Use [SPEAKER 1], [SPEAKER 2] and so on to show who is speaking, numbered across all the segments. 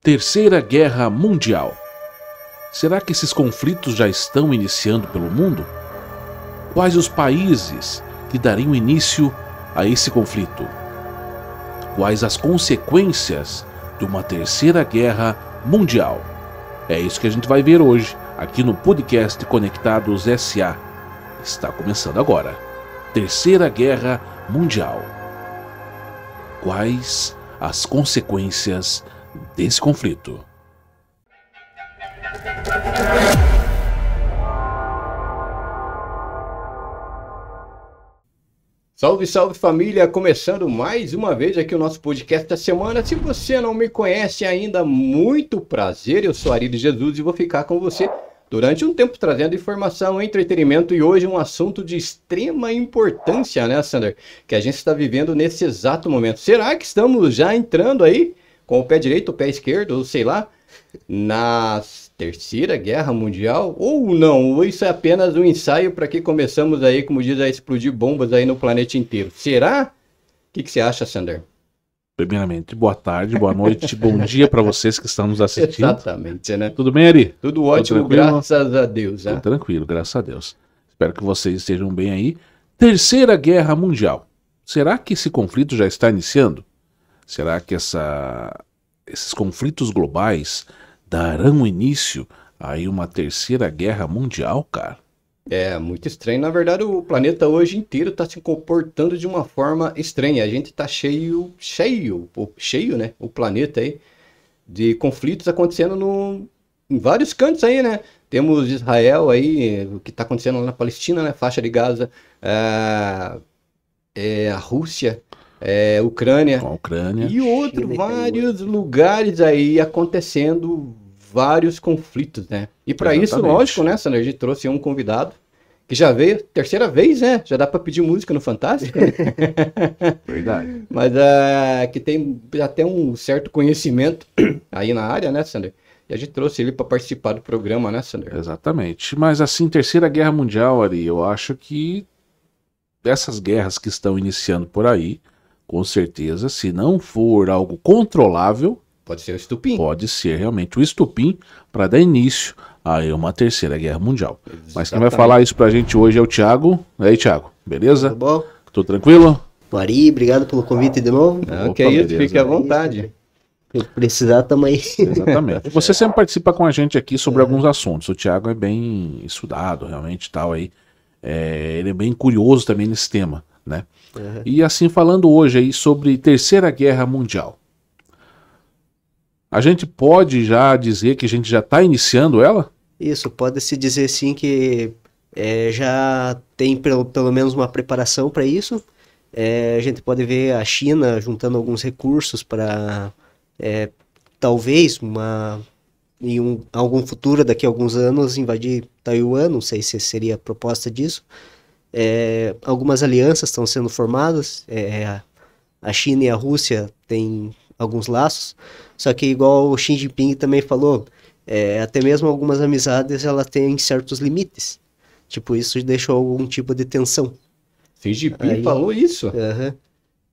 [SPEAKER 1] Terceira Guerra Mundial. Será que esses conflitos já estão iniciando pelo mundo? Quais os países que dariam início a esse conflito? Quais as consequências de uma terceira guerra mundial? É isso que a gente vai ver hoje aqui no podcast Conectados SA. Está começando agora. Terceira Guerra Mundial. Quais as consequências desse conflito.
[SPEAKER 2] Salve, salve família! Começando mais uma vez aqui o nosso podcast da semana. Se você não me conhece ainda, muito prazer. Eu sou Ari de Jesus e vou ficar com você durante um tempo trazendo informação, entretenimento e hoje um assunto de extrema importância, né, Sander? Que a gente está vivendo nesse exato momento. Será que estamos já entrando aí com o pé direito, o pé esquerdo, ou sei lá, na Terceira Guerra Mundial? Ou não? Ou isso é apenas um ensaio para que começamos aí, como diz, a explodir bombas aí no planeta inteiro? Será? O que, que você acha, Sander?
[SPEAKER 1] Primeiramente, boa tarde, boa noite, bom dia para vocês que estão nos assistindo. Exatamente, né? Tudo bem, Ari? Tudo ótimo, Tudo graças
[SPEAKER 2] a Deus. Né?
[SPEAKER 1] Tranquilo, graças a Deus. Espero que vocês estejam bem aí. Terceira Guerra Mundial. Será que esse conflito já está iniciando? Será que essa, esses conflitos globais darão início a uma terceira guerra mundial,
[SPEAKER 2] cara? É muito estranho. Na verdade, o planeta hoje inteiro está se comportando de uma forma estranha. A gente está cheio, cheio, cheio, né? O planeta aí de conflitos acontecendo no, em vários cantos aí, né? Temos Israel aí, o que está acontecendo lá na Palestina, né? Faixa de Gaza, é, é, a Rússia, é, Ucrânia. Com a Ucrânia. E outros vários lugares aí acontecendo vários conflitos, né? E para isso, lógico, né, Sandra, a gente trouxe um convidado que já veio, terceira vez, né? Já dá para pedir música no Fantástico. Verdade. Mas uh, que tem até um certo conhecimento aí na área, né, Sander? E a gente trouxe ele para participar do programa, né, Sander? Exatamente. Mas assim,
[SPEAKER 1] Terceira Guerra Mundial, Ari, eu acho
[SPEAKER 2] que essas guerras que estão
[SPEAKER 1] iniciando por aí, com certeza, se não for algo controlável, pode ser o estupim. Pode ser realmente o estupim para dar início a uma terceira guerra mundial. Exatamente. Mas quem vai falar isso para a gente hoje é o Thiago. E aí, Thiago, beleza? Tudo bom? Tudo tranquilo? Mari, obrigado pelo convite de novo. Não, que é fique à
[SPEAKER 2] vontade.
[SPEAKER 1] Eu precisar
[SPEAKER 3] também. Exatamente.
[SPEAKER 1] Você sempre participa com a gente aqui sobre é. alguns assuntos. O Thiago é bem estudado, realmente, tal aí. É, ele é bem curioso também nesse tema, né? Uhum. E assim falando hoje aí sobre Terceira Guerra Mundial. A gente pode já dizer que a gente já está iniciando ela? Isso, pode-se dizer sim
[SPEAKER 3] que é, já tem pelo, pelo menos uma preparação para isso. É, a gente pode ver a China juntando alguns recursos para é, talvez uma em um, algum futuro daqui a alguns anos invadir Taiwan, não sei se seria a proposta disso, é, algumas alianças estão sendo formadas. É, a China e a Rússia têm alguns laços. Só que igual o Xi Jinping também falou, é, até mesmo algumas amizades ela tem certos limites. Tipo, isso deixou algum tipo de tensão. Xi Jinping Aí, falou isso? Uh -huh,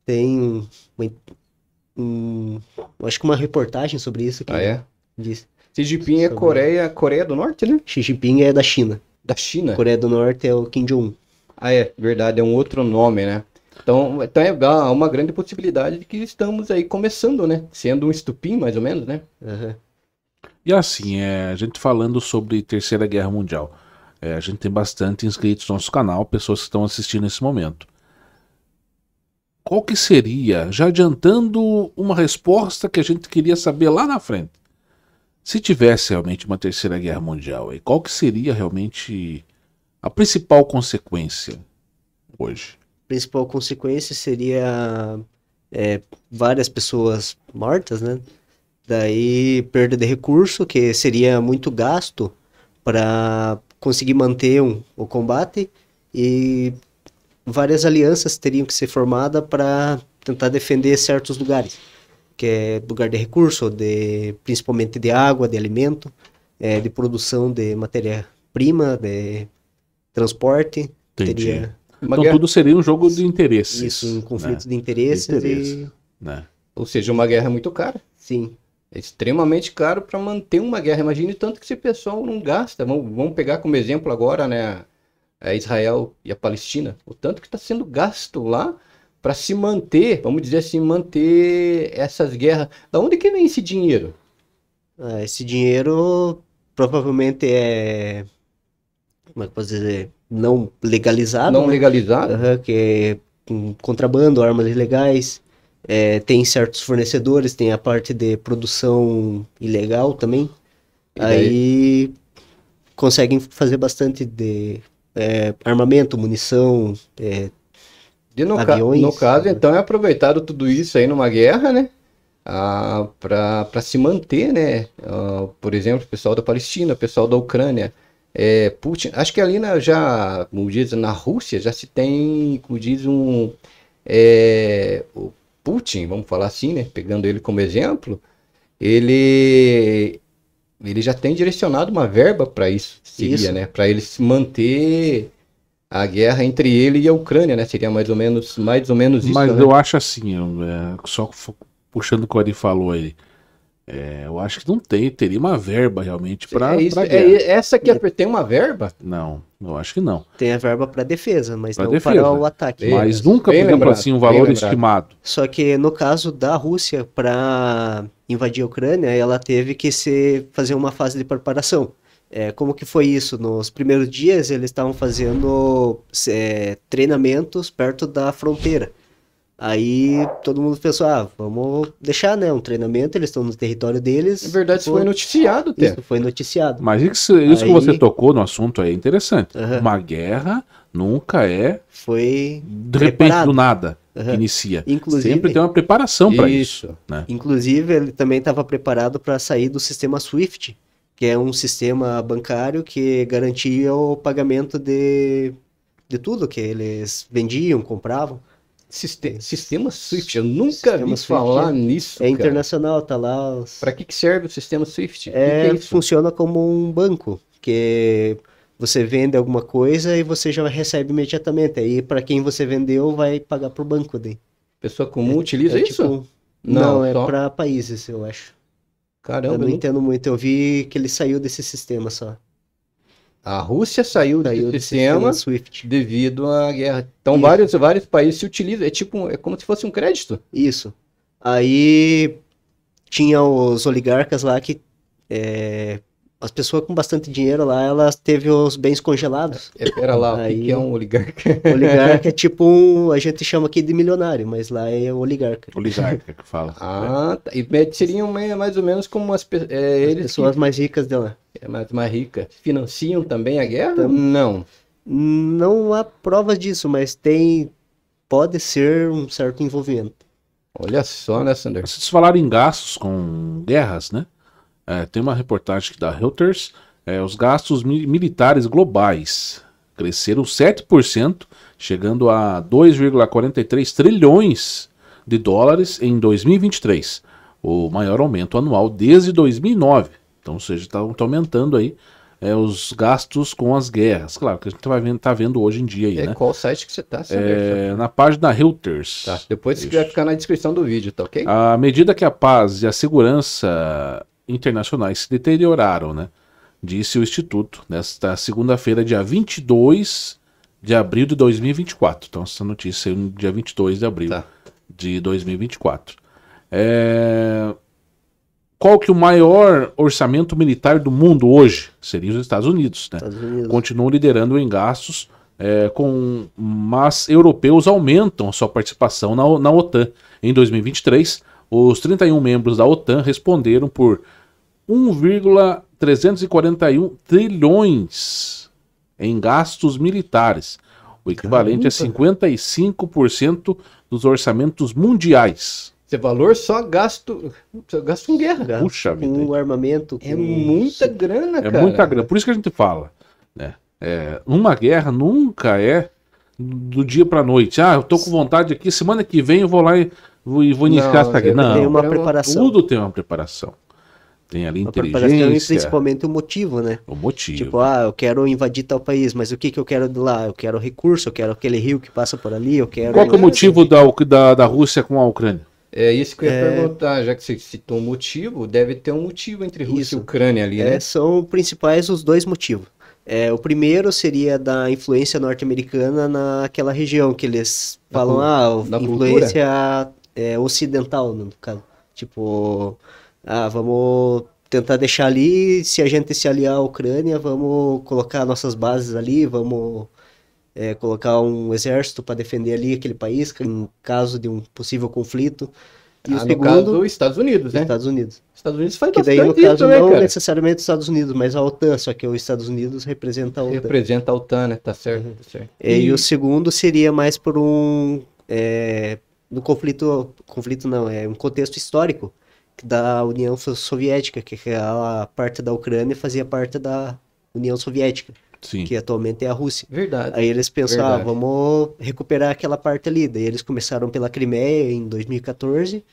[SPEAKER 3] tem um, acho que uma reportagem
[SPEAKER 2] sobre isso. Que ah, é? Diz. Xi Jinping é Coreia, Coreia do Norte, né? Xi Jinping é da China. Da China? Coreia do Norte é o Kim Jong-un. Ah, é verdade, é um outro nome, né? Então, então é há uma grande possibilidade de que estamos aí começando, né? Sendo um estupim, mais ou menos, né? Uhum.
[SPEAKER 1] E assim, é, a gente falando sobre Terceira Guerra Mundial, é, a gente tem bastante inscritos no nosso canal, pessoas que estão assistindo nesse momento. Qual que seria, já adiantando uma resposta que a gente queria saber lá na frente, se tivesse realmente uma Terceira Guerra Mundial, e qual que seria realmente a principal consequência hoje?
[SPEAKER 3] A principal consequência seria é, várias pessoas mortas, né? Daí perda de recurso, que seria muito gasto para conseguir manter um, o combate e várias alianças teriam que ser formadas para tentar defender certos lugares, que é lugar de recurso, de principalmente de água, de alimento, é, de produção de matéria-prima,
[SPEAKER 2] de transporte. Entendi. Teria então guerra... tudo seria um jogo de interesses. Isso, um né? conflito né? de interesses. De interesse, e... né? Ou seja, uma guerra muito cara. Sim. É extremamente caro para manter uma guerra. Imagine tanto que esse pessoal não gasta. Vamos, vamos pegar como exemplo agora, né? A é Israel e a Palestina. O tanto que está sendo gasto lá para se manter, vamos dizer assim, manter essas guerras. Da onde que vem esse dinheiro? Ah, esse dinheiro provavelmente é
[SPEAKER 3] como é que posso dizer, não legalizado. Não né? legalizado. Uhum, que é contrabando, armas ilegais. É, tem certos fornecedores, tem a parte de produção ilegal também. Aí conseguem fazer bastante
[SPEAKER 2] de é, armamento, munição, é, e no aviões. no caso, então, é aproveitado tudo isso aí numa guerra, né? Ah, para se manter, né? Ah, por exemplo, o pessoal da Palestina, o pessoal da Ucrânia, é, Putin. Acho que ali na, já, como diz, na Rússia já se tem, como diz, um. É, o Putin, vamos falar assim, né? Pegando ele como exemplo, ele ele já tem direcionado uma verba para isso, seria, isso. né? Para ele se manter a guerra entre ele e a Ucrânia, né? Seria mais ou menos, mais ou menos isso. Mas né? eu acho
[SPEAKER 1] assim, eu, é, só puxando o que o Ari falou aí. Ele é, eu acho que não tem, teria uma verba realmente para. É, isso, é
[SPEAKER 2] essa que é, tem uma verba?
[SPEAKER 1] Não, eu acho que não.
[SPEAKER 3] Tem a verba para defesa, mas pra não defesa. para o ataque. Bem, mas nunca, por exemplo, assim, um valor estimado. Só que no caso da Rússia para invadir a Ucrânia, ela teve que se fazer uma fase de preparação. É, como que foi isso? Nos primeiros dias eles estavam fazendo é, treinamentos perto da fronteira. Aí todo mundo pensou, ah, vamos deixar, né? Um treinamento, eles estão no território deles. Na verdade, isso foi noticiado, até. Isso foi noticiado.
[SPEAKER 1] Mas isso, isso aí... que você tocou no assunto aí é interessante. Uhum. Uma guerra nunca é. Foi. De preparado. repente, do nada. Uhum. inicia. Inclusive, Sempre tem uma preparação para isso. isso né?
[SPEAKER 3] Inclusive, ele também estava preparado para sair do sistema SWIFT, que é um sistema bancário que garantia o pagamento de, de tudo que eles vendiam, compravam.
[SPEAKER 2] Sistema, sistema Swift, eu nunca sistema vi Swift falar é, nisso. É internacional, cara. tá lá. Os... Para que, que serve o sistema Swift? É, é
[SPEAKER 3] funciona como um banco, que você vende alguma coisa e você já recebe imediatamente. Aí para quem você vendeu vai pagar pro banco
[SPEAKER 2] daí. Pessoa comum é, utiliza é isso? Tipo, não, não, é só...
[SPEAKER 3] para países, eu acho. Caramba. Eu não, não entendo muito. Eu vi que ele saiu desse sistema só. A
[SPEAKER 2] Rússia saiu daí do sistema Swift. devido à guerra. Então Isso. vários, vários países se utilizam, é tipo, é como se fosse um crédito. Isso. Aí tinha os
[SPEAKER 3] oligarcas lá que é, as pessoas com bastante dinheiro lá, elas teve os bens congelados.
[SPEAKER 2] É, é pera lá, Aí, o que é um oligarca? Oligarca
[SPEAKER 3] é tipo um, a gente chama aqui de
[SPEAKER 2] milionário, mas lá é oligarca. Oligarca que fala. Ah, é. e seriam mais ou menos como as, é, as pessoas que, mais ricas de lá. É mais, mais rica. Financiam também a guerra?
[SPEAKER 3] não. Não há provas disso, mas tem pode ser um certo envolvimento.
[SPEAKER 1] Olha só, né, Sander? Vocês falaram em gastos com guerras, né? É, tem uma reportagem aqui da Reuters. É, os gastos mi militares globais cresceram 7%, chegando a 2,43 trilhões de dólares em 2023, o maior aumento anual desde 2009. Então, ou seja, está tá aumentando aí é, os gastos com as guerras. Claro, que a gente está vendo, tá vendo hoje em dia aí, é, né?
[SPEAKER 2] Qual site que você
[SPEAKER 1] está? É, na página Reuters. Tá, depois
[SPEAKER 2] isso. vai ficar na descrição do vídeo, tá ok?
[SPEAKER 1] À medida que a paz e a segurança internacionais se deterioraram, né? Disse o Instituto nesta segunda-feira, dia 22 de abril de 2024. Então, essa notícia é no dia 22 de abril tá. de 2024. É... Qual que é o maior orçamento militar do mundo hoje? Seria os Estados Unidos, né? Estados Unidos. Continuam liderando em gastos, é, com... mas europeus aumentam sua participação na, na OTAN. Em 2023, os 31 membros da OTAN responderam por 1,341 trilhões em gastos militares, o equivalente Caramba. a 55% dos orçamentos mundiais.
[SPEAKER 2] Esse valor só gasto, só gasto em guerra, Puxa vida. com armamento. Com... É muita grana, é cara. É muita
[SPEAKER 1] grana. Por isso que a gente fala, né? É, uma guerra nunca é do dia para noite. Ah, eu tô com vontade aqui, semana que vem eu vou lá e vou, e vou iniciar essa aqui. Não, tem uma preparação. tudo tem uma preparação. Tem ali uma inteligência. E
[SPEAKER 3] principalmente o motivo, né? O motivo. Tipo, ah, eu quero invadir tal país, mas o que que eu quero de lá? Eu quero recurso, eu quero aquele rio que passa por ali, eu quero... Qual que é o motivo
[SPEAKER 1] da, da, da Rússia com a Ucrânia?
[SPEAKER 2] É isso que eu ia é... perguntar, já que você citou um motivo, deve ter um motivo entre Rússia isso. e Ucrânia ali, é, né? É, são principais os dois motivos. É, o primeiro
[SPEAKER 3] seria da influência norte-americana naquela região que eles da falam,
[SPEAKER 2] ah, influência
[SPEAKER 3] é, ocidental, no caso. Tipo, ah, vamos tentar deixar ali, se a gente se aliar à Ucrânia, vamos colocar nossas bases ali, vamos é, colocar um exército para defender ali aquele país, em é caso de um possível conflito. E ah, o segundo, no
[SPEAKER 2] Estados Unidos, né? Estados Unidos. Estados Unidos faz que daí, no caso, isso, né, não cara?
[SPEAKER 3] necessariamente os Estados Unidos, mas a OTAN, só que os Estados Unidos representa a OTAN. Representa
[SPEAKER 2] a OTAN, né? Tá certo, uhum. tá certo. E, e... o
[SPEAKER 3] segundo seria mais por um... É, no conflito... Conflito não, é um contexto histórico da União Soviética, que aquela é parte da Ucrânia fazia parte da União Soviética. Sim. que atualmente é a Rússia. Verdade. Aí eles pensaram, ah, vamos recuperar aquela parte ali. Daí eles começaram pela Crimeia em 2014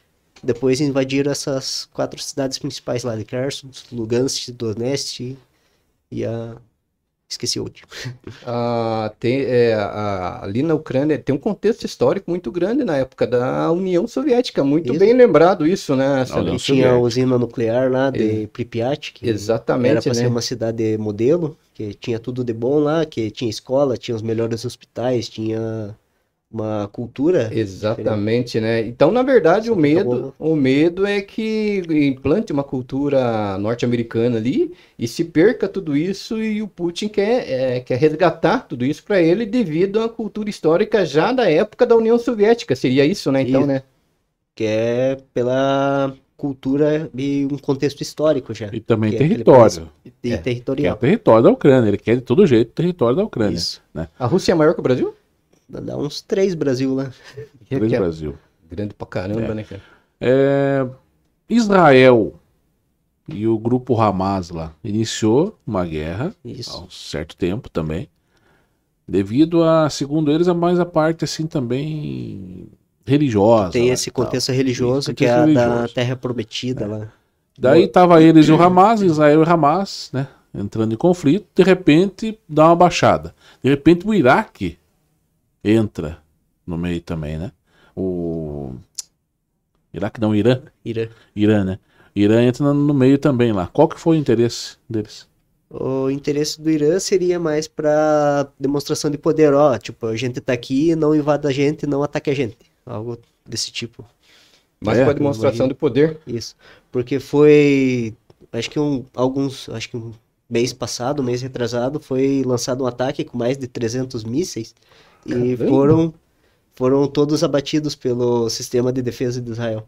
[SPEAKER 3] depois invadiram essas quatro cidades principais
[SPEAKER 2] lá de Kherson, Lugansk, Donetsk e a esqueci o último. Ah, tem, é, a, ali na Ucrânia tem um contexto histórico muito grande na época da União Soviética, muito isso. bem lembrado isso, né? Não, tinha a
[SPEAKER 3] usina nuclear lá de é. Pripyat,
[SPEAKER 2] que Exatamente, era para né? ser uma
[SPEAKER 3] cidade modelo, que tinha tudo de bom lá,
[SPEAKER 2] que tinha escola, tinha os melhores hospitais, tinha uma cultura. Exatamente, diferente. né? Então, na verdade, Isso o medo, o medo é que implante uma cultura norte-americana ali e se perca tudo isso e o Putin quer, é, quer resgatar tudo isso para ele devido à cultura histórica já da época da União Soviética. Seria isso, né? Então, isso. né? Que é pela cultura e um contexto
[SPEAKER 3] histórico já. E também é território. É e é. territorial.
[SPEAKER 1] Que é o território da Ucrânia, ele quer de todo jeito o território da Ucrânia. Né?
[SPEAKER 3] A Rússia é maior que o Brasil? Dá uns três Brasil lá.
[SPEAKER 1] Três é Brasil. grande pra caramba, é. né, cara? É... Israel e o grupo Hamas lá iniciou uma guerra Isso. há um certo tempo também. Devido a, segundo eles, a é mais a parte assim também religiosa. Tem né, esse contexto tal. religioso contexto que é religioso. da Terra Prometida lá. É. Daí tava eles e o Hamas, Israel e Hamas, né? Entrando em conflito, de repente dá uma baixada. De repente o Iraque entra no meio também, né? O. Iraque não, Irã. Irã. Irã, né? Irã entra no meio também lá. Qual que foi o interesse deles?
[SPEAKER 3] O interesse do Irã seria mais para demonstração de poder, ó, tipo, a gente tá aqui, não invada a gente, não ataque a gente. Algo desse tipo. Mas é, para demonstração de poder. Isso. Porque foi, acho que um, alguns, acho que um mês passado, um mês retrasado, foi lançado um ataque com mais de 300 mísseis e foram foram todos abatidos pelo sistema de defesa de Israel.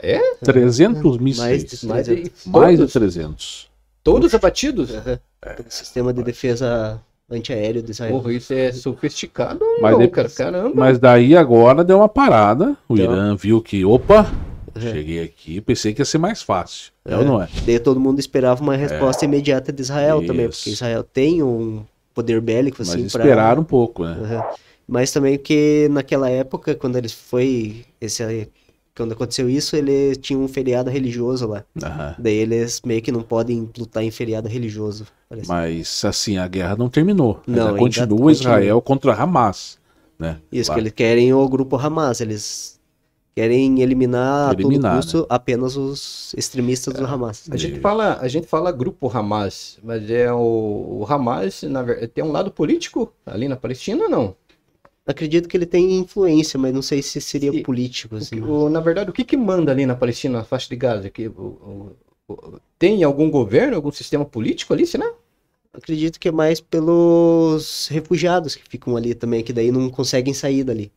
[SPEAKER 3] É?
[SPEAKER 1] 300 é, mísseis. Mais de Mais de 300.
[SPEAKER 3] Todos abatidos? Uhum. É. Sistema de defesa
[SPEAKER 2] antiaéreo de Israel. Porra, isso é sofisticado, mas, não, cara, caramba. Mas
[SPEAKER 1] daí agora deu uma parada. O então. Irã viu que, opa, cheguei aqui, pensei que ia ser mais fácil. É, é ou não é?
[SPEAKER 3] Daí todo mundo esperava uma resposta é. imediata de Israel isso. também, porque Israel tem um poder bélico, assim. Mas esperar pra... um pouco, né? Uhum. Mas também que naquela época, quando ele foi. Esse, quando aconteceu isso, ele tinha um feriado religioso lá.
[SPEAKER 1] Uhum. Daí
[SPEAKER 3] eles meio que não podem lutar em feriado religioso.
[SPEAKER 1] Parece. Mas assim, a guerra não terminou. Não, continua Israel continua. contra Hamas. Né? Isso, que eles
[SPEAKER 3] querem o grupo Hamas.
[SPEAKER 2] Eles Querem eliminar, a todo custo né? apenas os extremistas é, do Hamas. A gente, fala, a gente fala grupo Hamas, mas é o, o Hamas na, tem um lado político ali na Palestina não? Acredito que ele tem influência, mas não sei se seria e, político. Assim. O, na verdade, o que, que manda ali na Palestina, na faixa de Gaza? Que, o, tem algum governo, algum sistema político ali, será? Acredito que é mais pelos
[SPEAKER 3] refugiados que ficam ali também, que daí não conseguem sair dali.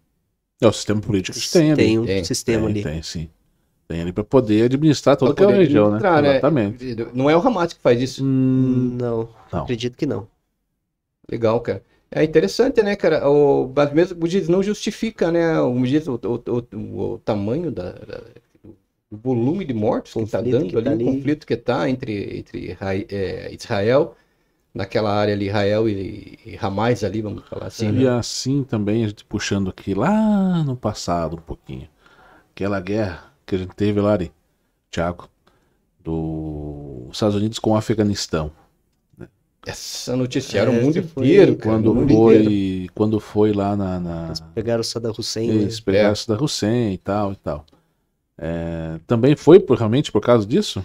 [SPEAKER 1] É, o sistema político que tem ali. Tem um tem, sistema tem, ali. Tem, sim. Tem ali para poder administrar toda aquela região, né? né? Exatamente.
[SPEAKER 2] não é o Hamas que faz isso? Hum, não, não, acredito que não. Legal, cara. É interessante, né, cara? O, mas mesmo o não justifica, né? O, o, o, o tamanho da, da o volume de mortos tá conflito que está dando que ali, tá ali, o conflito que está entre, entre é, Israel naquela área ali, Israel e, e Ramais ali, vamos falar assim. Né? E né?
[SPEAKER 1] assim também, a gente puxando aqui lá no passado um pouquinho. Aquela guerra que a gente teve, Lari, Tiago dos Estados Unidos com o Afeganistão. Né?
[SPEAKER 2] Essa notícia era é, o mundo inteiro,
[SPEAKER 1] cara, quando foi inteiro. quando foi lá na, na... Eles
[SPEAKER 3] pegaram o Saddam Hussein. Né? Eles pegaram
[SPEAKER 1] o Saddam Hussein e tal e tal. É, também foi por, realmente por causa disso?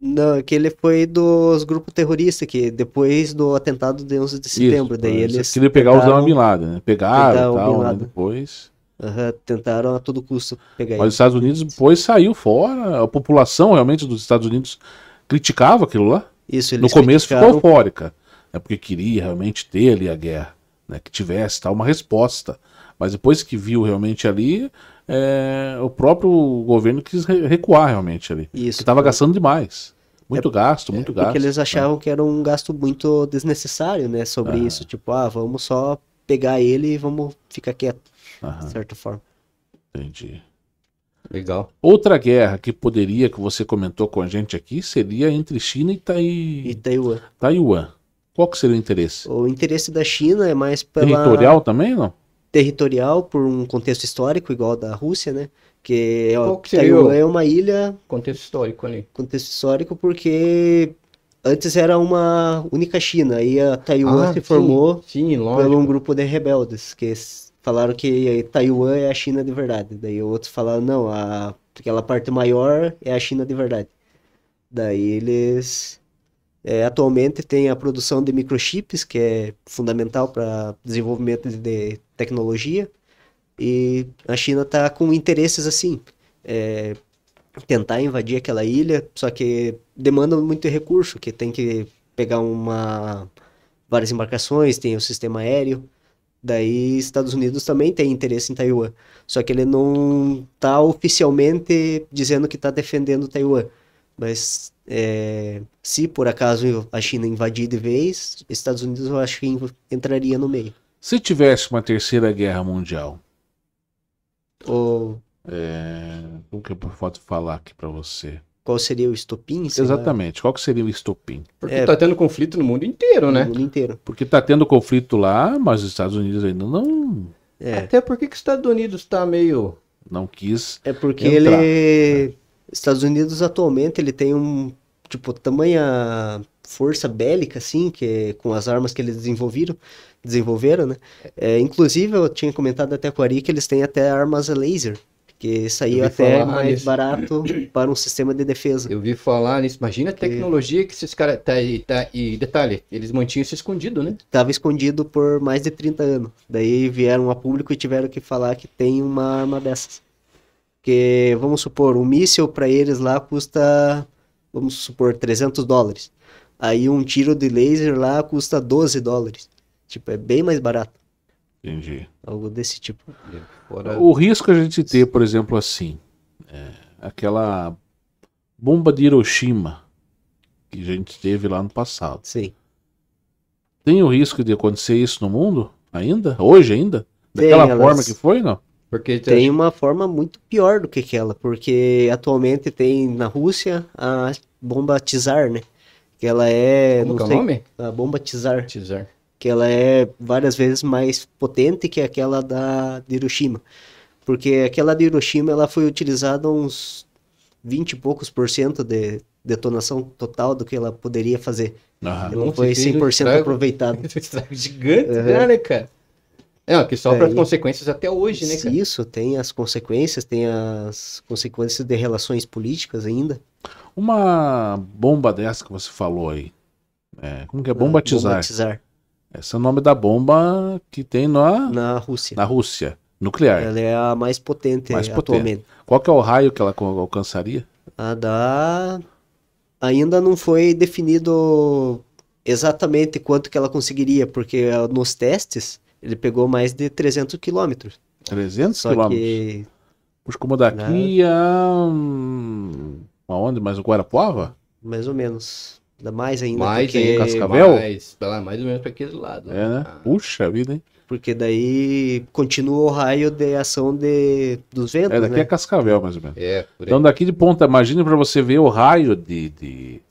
[SPEAKER 3] Não, é que ele foi dos grupos terroristas que depois do atentado de 11 de setembro, Isso, daí eles, queria queriam pegar o os Bin
[SPEAKER 1] Laden, né? Pegaram, tal, né? depois. Uhum, tentaram a todo custo pegar Mas ele. os Estados Unidos depois saiu fora, a população realmente dos Estados Unidos criticava aquilo lá. Isso, eles No começo criticaram... ficou eufórica, né? porque queria realmente ter ali a guerra, né? que tivesse tal tá, uma resposta. Mas depois que viu realmente ali, é, o próprio governo quis recuar realmente ali. Isso. Estava gastando demais. Muito é, gasto, é, muito é, gasto. Porque eles
[SPEAKER 3] é. achavam né? que era um gasto muito desnecessário, né? Sobre é. isso. Tipo, ah, vamos só pegar ele e vamos ficar quieto. Aham. De certa forma.
[SPEAKER 1] Entendi. Legal. Outra guerra que poderia, que você comentou com a gente aqui, seria entre China e, tai... e Taiwan. Taiwan. Qual que seria o interesse? O
[SPEAKER 3] interesse da China é mais pela... Territorial também, não? territorial por um contexto histórico igual da Rússia, né? Que, é, que Taiwan é uma ilha. Contexto histórico ali. Contexto histórico porque antes era uma única China. Aí a Taiwan ah, se sim, formou
[SPEAKER 2] sim, por um
[SPEAKER 3] grupo de rebeldes que falaram que Taiwan é a China de verdade. Daí outros falaram não, a aquela parte maior é a China de verdade. Daí eles é, atualmente tem a produção de microchips, que é fundamental para desenvolvimento de tecnologia, e a China está com interesses assim, é, tentar invadir aquela ilha, só que demanda muito recurso, que tem que pegar uma várias embarcações, tem o sistema aéreo, daí Estados Unidos também tem interesse em Taiwan, só que ele não está oficialmente dizendo que está defendendo Taiwan mas é, se por acaso a China invadir de vez, Estados Unidos eu acho que entraria no meio.
[SPEAKER 1] Se tivesse uma terceira guerra mundial. Ou... É, o que eu posso falar aqui para você? Qual seria o estopim? Exatamente, lá? qual que seria o estopim? Porque é, tá tendo
[SPEAKER 2] conflito no mundo inteiro, no né? No mundo inteiro.
[SPEAKER 1] Porque tá tendo conflito lá, mas os Estados Unidos ainda não.
[SPEAKER 2] É. Até porque que os Estados Unidos tá
[SPEAKER 1] meio. Não quis. É porque entrar,
[SPEAKER 3] ele. Né? Estados Unidos atualmente ele tem um tipo tamanha força bélica assim que é com as armas que eles desenvolveram desenvolveram né é, inclusive eu tinha comentado até com a Ari que eles têm até armas
[SPEAKER 2] laser que saiu até mais nisso. barato para um sistema de defesa. Eu vi falar nisso. Imagina a tecnologia que, que esses caras. Tá, tá, e detalhe, eles mantinham isso escondido, né? Tava
[SPEAKER 3] escondido por mais de 30 anos. Daí vieram a público e tiveram que falar que tem uma arma dessas. Porque, vamos supor, um míssil para eles lá custa, vamos supor, 300 dólares. Aí um tiro de laser lá custa 12 dólares. Tipo, é bem mais barato. Entendi. Algo desse tipo. Fora... O
[SPEAKER 1] risco a gente ter, por exemplo, assim, é, aquela bomba de Hiroshima que a gente teve lá no passado. Sim. Tem o risco de acontecer isso no mundo ainda? Hoje ainda? Daquela Tem, forma elas... que foi, não? Porque tem acha...
[SPEAKER 3] uma forma muito pior do que aquela, porque atualmente tem na Rússia a bomba Tsar, né? Que ela é. Como não que é o nome? A bomba Tsar. Tsar. Que ela é várias vezes mais potente que aquela da de Hiroshima. Porque aquela de Hiroshima ela foi utilizada uns 20 e poucos por cento de detonação total do que ela poderia fazer. Ah, não foi 100% aproveitada.
[SPEAKER 2] Gigante, uhum. né, cara?
[SPEAKER 3] É, que sofre as é, consequências até hoje, né, cara? Isso, tem as consequências, tem as consequências de relações políticas ainda. Uma
[SPEAKER 1] bomba dessa que você falou aí, é, como que é? Ah, bombatizar. Bombatizar. Esse é o nome da bomba que tem na... Na Rússia. Na Rússia, nuclear. Ela é a mais potente mais atualmente. Potente. Qual que é o raio que ela alcançaria? A da...
[SPEAKER 3] Ainda não foi definido exatamente quanto que ela conseguiria, porque ah, nos testes ele pegou mais de 300 quilômetros.
[SPEAKER 1] 300 Só quilômetros? Que... como daqui Na... a. aonde? Mais o Guarapuava?
[SPEAKER 3] Mais ou menos. Ainda mais ainda. Mais porque... em Cascavel? Mais, lá, mais ou menos para aquele lado.
[SPEAKER 1] É, né? né? Ah. Puxa vida, hein?
[SPEAKER 3] Porque daí continua o raio de ação de, dos é, ventos. É, daqui né? é
[SPEAKER 1] Cascavel, mais ou menos. É, então, daqui de ponta, imagina para você ver o raio de, de,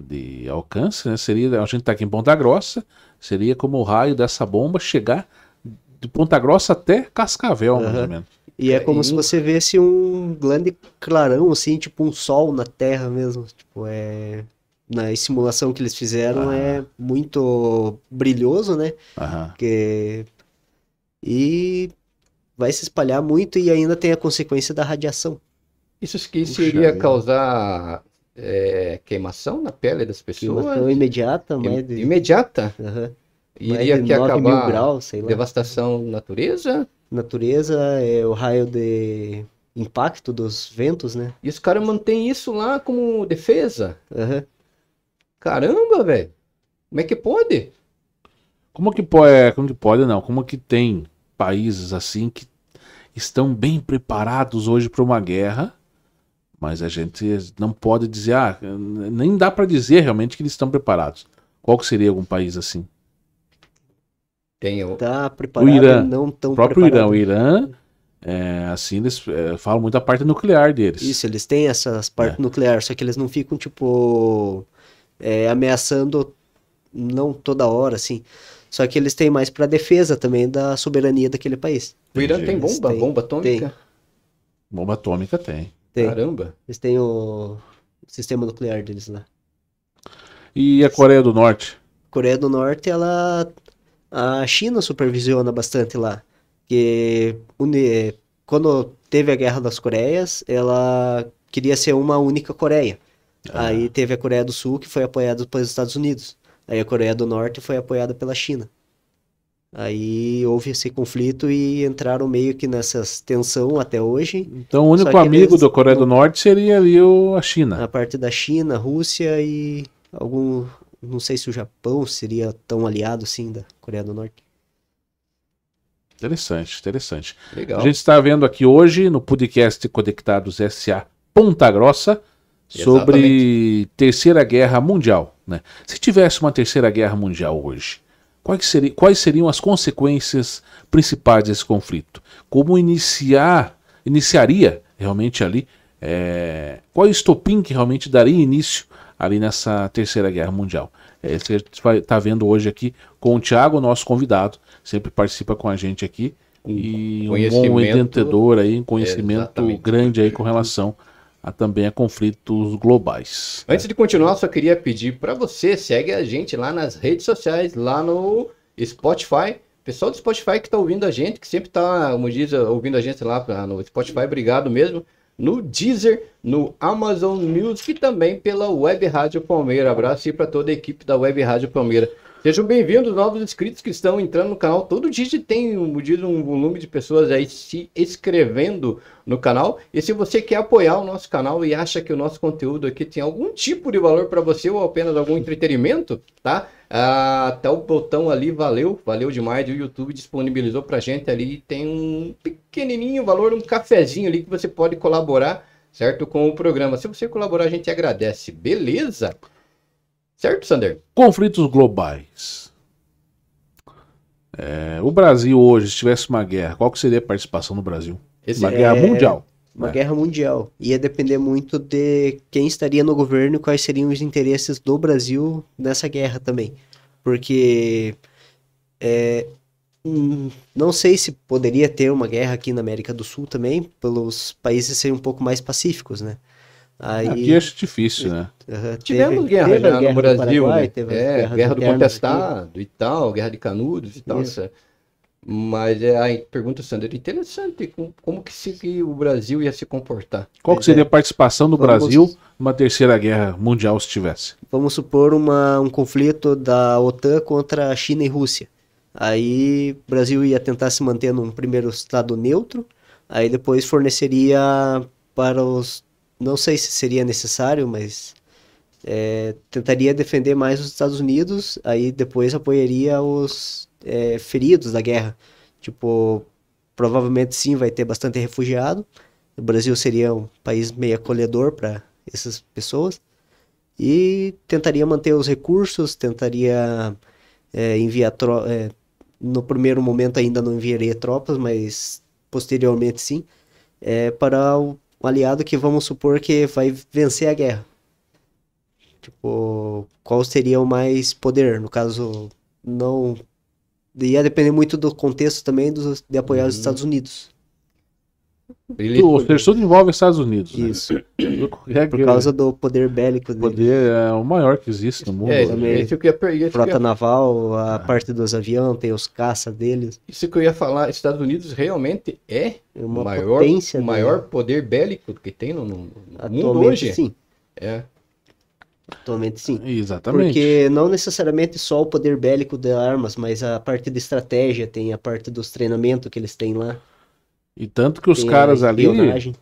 [SPEAKER 1] de alcance, né? Seria. A gente tá aqui em Ponta Grossa Seria como o raio dessa bomba chegar de Ponta Grossa até Cascavel, uhum. mais ou menos.
[SPEAKER 3] E é como e... se você visse um grande clarão, assim, tipo um sol na Terra mesmo. Tipo, é. Na simulação que eles fizeram ah. é muito brilhoso, né? Aham. Porque... E vai se espalhar muito e ainda tem a consequência da radiação.
[SPEAKER 2] Isso que Puxa, seria causar é, queimação na pele das pessoas. Queimação imediata, mas... Imediata? Uhum. Iria que acabar graus, devastação natureza? Natureza, é o raio de impacto dos ventos, né? E os caras mantêm isso lá como defesa? Uhum. Caramba, velho. Como é que pode?
[SPEAKER 1] Como que pode, é, como que pode não, como que tem países assim que estão bem preparados hoje para uma guerra mas a gente não pode dizer, ah, nem dá para dizer realmente que eles estão preparados. Qual seria algum país assim? Tem o, tá preparado, o Irã, não tão o próprio preparado. Irã, o Irã, é, assim eles é, falam muito da parte nuclear deles. Isso, eles têm essas partes é. nucleares, só que eles não ficam
[SPEAKER 3] tipo é, ameaçando não toda hora assim. Só que eles têm mais para defesa também da soberania daquele país. O
[SPEAKER 2] Irã tem bomba, tem, bomba
[SPEAKER 3] atômica. Tem.
[SPEAKER 1] Bomba atômica tem. Tem.
[SPEAKER 3] Caramba! Eles têm o sistema nuclear deles lá.
[SPEAKER 1] E a Coreia do Norte?
[SPEAKER 3] Coreia do Norte, ela. A China supervisiona bastante lá. Que quando teve a Guerra das Coreias, ela queria ser uma única Coreia. Ah. Aí teve a Coreia do Sul, que foi apoiada pelos Estados Unidos. Aí a Coreia do Norte foi apoiada pela China. Aí houve esse conflito e entraram meio que nessa tensão até hoje.
[SPEAKER 1] Então o único amigo eles... da Coreia do Norte seria ali o, a China. A parte da China,
[SPEAKER 3] Rússia e algum. Não sei se o Japão seria tão aliado assim da Coreia do Norte.
[SPEAKER 1] Interessante, interessante. Legal. A gente está vendo aqui hoje no podcast Conectados SA Ponta Grossa sobre Exatamente. Terceira Guerra Mundial. Né? Se tivesse uma Terceira Guerra Mundial hoje, Quais, seriam, quais seriam as consequências principais desse conflito? Como iniciar, iniciaria realmente ali? É, qual é o estopim que realmente daria início ali nessa Terceira Guerra Mundial? É isso que a gente vendo hoje aqui com o Tiago, nosso convidado, sempre participa com a gente aqui. E um bom entendedor aí, um conhecimento é, grande aí com relação há também a conflitos globais.
[SPEAKER 2] Antes de continuar, só queria pedir para você, segue a gente lá nas redes sociais, lá no Spotify. Pessoal do Spotify que está ouvindo a gente, que sempre está, como diz, ouvindo a gente lá no Spotify, obrigado mesmo. No Deezer, no Amazon Music e também pela Web Rádio Palmeira. Abraço aí para toda a equipe da Web Rádio Palmeira. Sejam bem-vindos, novos inscritos que estão entrando no canal. Todo dia tem um, um volume de pessoas aí se inscrevendo no canal. E se você quer apoiar o nosso canal e acha que o nosso conteúdo aqui tem algum tipo de valor para você ou apenas algum entretenimento, tá? até ah, tá o botão ali, valeu, valeu demais. O YouTube disponibilizou para gente ali. Tem um pequenininho valor, um cafezinho ali que você pode colaborar, certo? Com o programa. Se você colaborar, a gente agradece, beleza? Certo, Sander?
[SPEAKER 1] Conflitos globais. É, o Brasil hoje, se tivesse uma guerra, qual que seria a participação do Brasil? Esse uma é... guerra mundial. Uma né?
[SPEAKER 3] guerra mundial. Ia depender muito de quem estaria no governo e quais seriam os interesses do Brasil nessa guerra também. Porque é, hum, não sei se poderia ter uma guerra aqui na América do Sul também, pelos países serem um pouco mais pacíficos, né? Aí, é, Aqui é
[SPEAKER 1] difícil, né?
[SPEAKER 3] Tivemos teve, guerra, teve já, guerra no Brasil, Paraguai, né? é, guerra, guerra do, Contestado
[SPEAKER 2] aqui. e tal, guerra de Canudos e tal. Isso. Mas é a pergunta, Sandra, interessante como, como que, se, que, o Brasil ia se comportar. Qual que seria a participação do Vamos... Brasil
[SPEAKER 1] numa terceira guerra mundial se tivesse?
[SPEAKER 3] Vamos supor uma, um conflito da OTAN contra a China e Rússia. Aí o Brasil ia tentar se manter num primeiro estado neutro, aí depois forneceria para os não sei se seria necessário, mas é, tentaria defender mais os Estados Unidos, aí depois apoiaria os é, feridos da guerra. Tipo, provavelmente sim, vai ter bastante refugiado. O Brasil seria um país meio acolhedor para essas pessoas. E tentaria manter os recursos, tentaria é, enviar tropas. É, no primeiro momento ainda não enviaria tropas, mas posteriormente sim, é, para o um aliado que vamos supor que vai vencer a guerra. Tipo, qual seria o mais poder? No caso, não. Ia depender muito do contexto também de apoiar uhum. os Estados Unidos.
[SPEAKER 1] Ele, Ou envolve os Estados Unidos. Né? Isso. Né? Por causa do poder bélico dele. poder é o maior que existe no mundo. É, né? que ia perder, Frota ia... naval, a ah. parte dos
[SPEAKER 2] aviões, tem os caça deles. Isso que eu ia falar, Estados Unidos realmente é o é maior, né? maior poder bélico que tem no, no mundo hoje. Sim. É. Atualmente sim. Exatamente. Porque
[SPEAKER 3] não necessariamente só o poder bélico de armas, mas a parte de estratégia, tem a parte dos treinamentos que eles têm lá.
[SPEAKER 1] E tanto que os caras ali. Espionagem.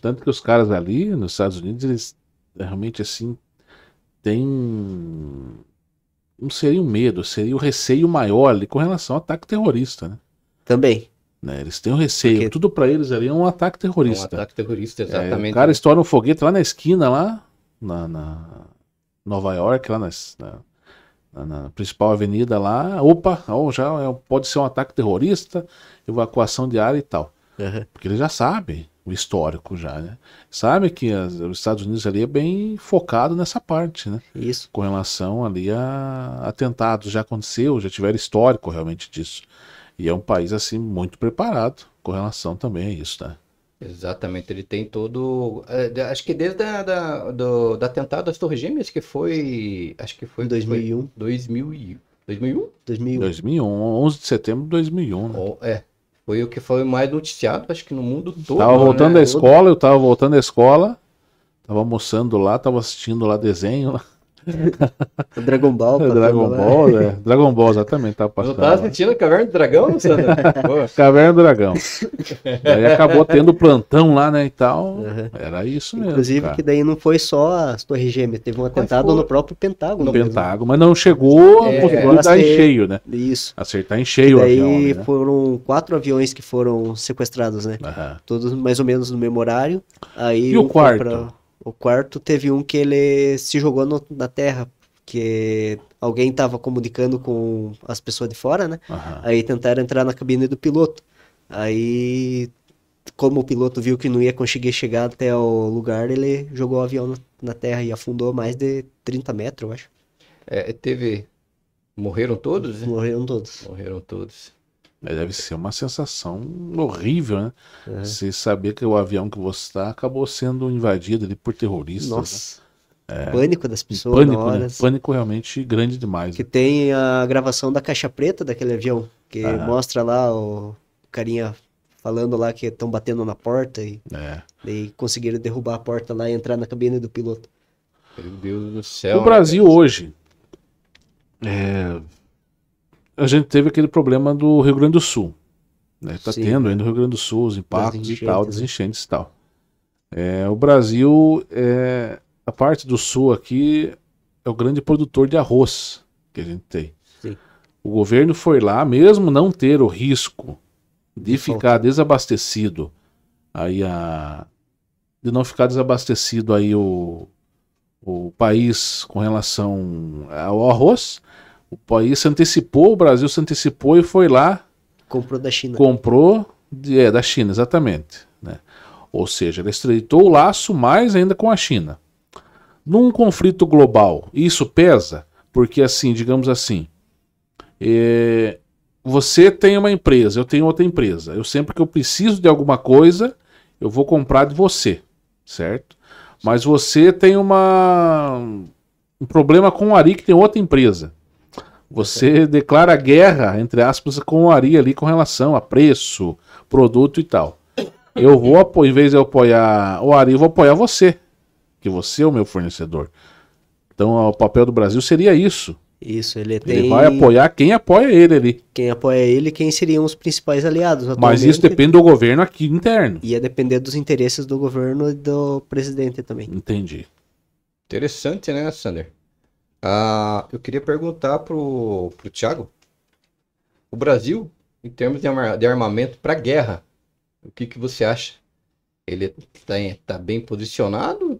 [SPEAKER 1] Tanto que os caras ali nos Estados Unidos, eles realmente assim têm. Não seria o um medo, seria o um receio maior ali com relação ao ataque terrorista, né? Também. Né? Eles têm o um receio. Porque... Tudo para eles ali é um ataque terrorista. É um
[SPEAKER 2] ataque terrorista, exatamente. É, o cara
[SPEAKER 1] estoura um foguete lá na esquina, lá na, na Nova York, lá nas, na, na, na principal avenida lá, opa, ó, já é, pode ser um ataque terrorista, evacuação de área e tal. Uhum. Porque eles já sabem o histórico já, né? Sabe que as, os Estados Unidos ali é bem focado nessa parte, né? Isso. Com relação ali a atentados, já aconteceu, já tiveram histórico realmente disso. E é um país assim muito preparado com relação também a isso,
[SPEAKER 2] né? Exatamente, ele tem todo. É, acho que desde a, da, do, do atentado às Torres Gêmeas, que foi. Acho que foi. 2001. Foi 2001? 2001. 2001. 11 de setembro de 2001. Né? é. Foi o que foi mais noticiado, acho que no mundo todo. Tava voltando né? da escola,
[SPEAKER 1] eu tava voltando da escola, tava almoçando lá, tava assistindo lá desenho lá. Né? Dragon Ball. Tá Dragon Ball, é. lá. Dragon Ball, exatamente. Tava passando. Não
[SPEAKER 2] sentindo a Caverna do Dragão, Sandro? Caverna do Dragão. Daí acabou
[SPEAKER 1] tendo plantão lá, né, e tal. Uhum. Era isso mesmo. Inclusive cara. que
[SPEAKER 3] daí não foi só as Torres Gêmeas, teve um atentado no próprio Pentágono. No
[SPEAKER 1] Pentágono, mas não chegou é, a possibilidade em cheio, né? Isso. Acertar em cheio daí o avião. Né?
[SPEAKER 3] foram quatro aviões que foram sequestrados, né? Uhum. Todos mais ou menos no mesmo horário. Aí e um o quarto? O quarto teve um que ele se jogou no, na terra, porque alguém estava comunicando com as pessoas de fora, né? Uhum. Aí tentaram entrar na cabine do piloto. Aí, como o piloto viu que não ia conseguir chegar até o lugar, ele jogou o avião na terra e afundou mais de 30 metros, eu acho. É, teve. Morreram todos? Né? Morreram
[SPEAKER 2] todos. Morreram todos.
[SPEAKER 1] Né, deve ser uma sensação horrível, né? É. Você saber que o avião que você está acabou sendo invadido ali por terroristas. Né? Nossa. Né? É, pânico das pessoas. Pânico, né? pânico realmente grande demais. Que né? tem a gravação da caixa
[SPEAKER 3] preta daquele avião, que ah. mostra lá o carinha falando lá que estão batendo na porta e, é. e conseguiram derrubar a porta lá e entrar na cabine do piloto.
[SPEAKER 1] Meu Deus do céu. O Brasil né? hoje. É, a gente teve aquele problema do Rio Grande do Sul. Está né? Tá tendo ainda no Rio Grande do Sul os impactos e tal, né? desenchentes e tal. É, o Brasil, é, a parte do sul aqui, é o grande produtor de arroz que a gente tem. Sim. O governo foi lá, mesmo não ter o risco de, ficar desabastecido, aí a, de não ficar desabastecido aí o, o país com relação ao arroz, o país se antecipou, o Brasil se antecipou e foi lá. Comprou da China. Comprou de, é, da China, exatamente. Né? Ou seja, ela estreitou o laço mais ainda com a China. Num conflito global, isso pesa, porque assim, digamos assim, é, você tem uma empresa, eu tenho outra empresa. Eu sempre que eu preciso de alguma coisa, eu vou comprar de você, certo? Mas você tem uma, um problema com o Ari que tem outra empresa. Você declara guerra, entre aspas, com o Ari ali com relação a preço, produto e tal. Eu vou em vez de eu apoiar o Ari, eu vou apoiar você. Que você é o meu fornecedor. Então o papel do Brasil seria isso. Isso, ele tem. Ele vai apoiar quem apoia ele ali. Quem
[SPEAKER 3] apoia ele, quem seriam os principais aliados. Mas isso depende
[SPEAKER 1] do governo aqui interno.
[SPEAKER 3] Ia depender dos interesses do governo e do presidente também. Entendi.
[SPEAKER 2] Interessante, né, Sander? Ah, eu queria perguntar pro, pro Thiago. O Brasil, em termos de, arma, de armamento para guerra, o que, que você acha? Ele está tá bem posicionado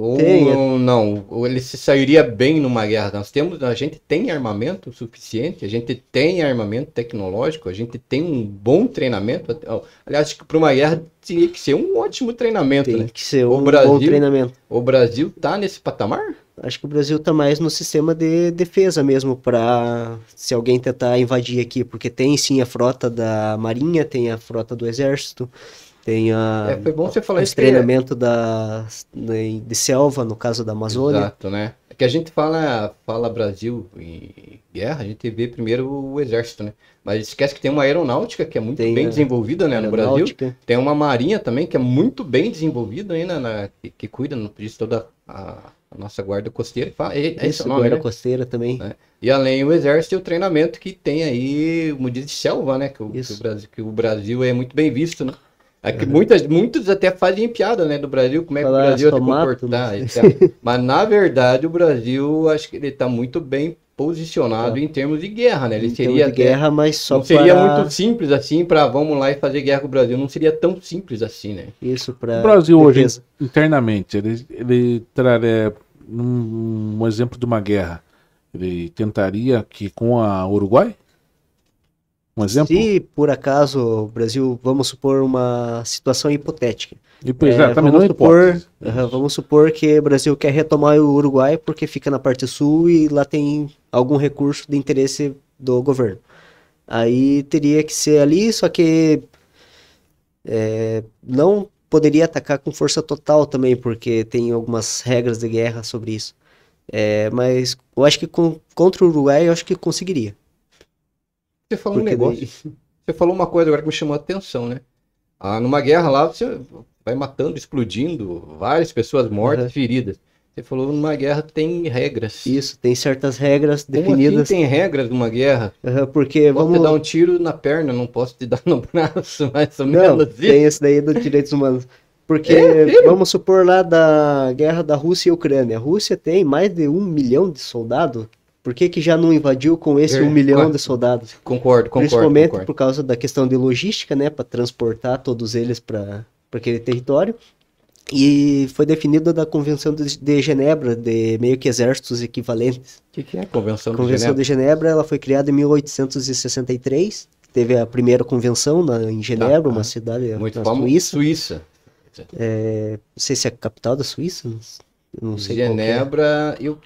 [SPEAKER 2] ou tem, é- não, ou ele se sairia bem numa guerra. Nós temos, a gente tem armamento suficiente, a gente tem armamento tecnológico, a gente tem um bom treinamento. Aliás, que para uma guerra teria que ser um ótimo treinamento. Tem né? que ser o um Brasil, bom treinamento. O Brasil tá nesse patamar?
[SPEAKER 3] Acho que o Brasil tá mais no sistema de defesa mesmo, para se alguém tentar invadir aqui, porque tem sim a frota da Marinha, tem a frota do Exército, tem a, é, foi bom você falar o é treinamento é... da, né, de selva, no caso da Amazônia. Exato,
[SPEAKER 2] né? É que a gente fala, fala Brasil em guerra, a gente vê primeiro o exército, né? Mas esquece que tem uma aeronáutica que é muito tem bem a... É. desenvolvida né, no Brasil. Tem uma marinha também que é muito bem desenvolvida aí né, que, que, cuida disso toda a, a, nossa guarda costeira. É, é isso, a guarda né? costeira também. É. E além o exército e o treinamento que tem aí, como diz, de selva, né? Que o, que o, Brasil, que o Brasil é muito bem visto, né? Aqui, é uhum. muitas, muitos até fazem piada, né, do Brasil, como é que o Brasil vai é se comportar. Mas na verdade o Brasil, acho que ele está muito bem posicionado tá. em termos de guerra, né? Ele em seria de guerra, mas só não seria muito simples assim para vamos lá e fazer guerra com o Brasil, não seria tão simples assim, né? Isso para o Brasil defesa.
[SPEAKER 1] hoje internamente ele ele traria um, um exemplo de uma guerra, ele tentaria que com a Uruguai um exemplo? Se por acaso o Brasil, vamos supor uma
[SPEAKER 3] situação hipotética. E, pois é, é também vamos, não supor, vamos supor que o Brasil quer retomar o Uruguai porque fica na parte sul e lá tem algum recurso de interesse do governo. Aí teria que ser ali, só que é, não poderia atacar com força total também, porque tem algumas regras de guerra sobre isso. É, mas eu acho que com, contra o Uruguai eu acho que conseguiria.
[SPEAKER 2] Você falou um negócio. Você falou uma coisa agora que me chamou a atenção, né? Ah, numa guerra lá, você vai matando, explodindo, várias pessoas mortas, uhum. feridas. Você falou numa guerra tem regras. Isso, tem certas regras Como assim definidas. Assim tem regras numa guerra. Uhum, porque posso vamos te dar um tiro na perna, não posso te dar no braço, mais ou menos. Não, tem
[SPEAKER 3] esse daí dos direitos humanos. Porque é, é vamos supor lá da guerra da Rússia e Ucrânia. A Rússia tem mais de um milhão de soldados por que, que já não invadiu com esse é, um milhão de soldados? Concordo, concordo. Principalmente concordo. por causa da questão de logística, né? Para transportar todos eles para aquele território. E foi definida da Convenção de Genebra, de meio que exércitos equivalentes. O
[SPEAKER 2] que, que, é a Convenção, Convenção de Genebra? Convenção de
[SPEAKER 3] Genebra ela foi criada em 1863. Teve a primeira convenção na, em Genebra, tá, uma tá. cidade muito na Suíça. Suíça. É, não sei se é a capital da Suíça. Mas não sei é.
[SPEAKER 2] Genebra, é. eu,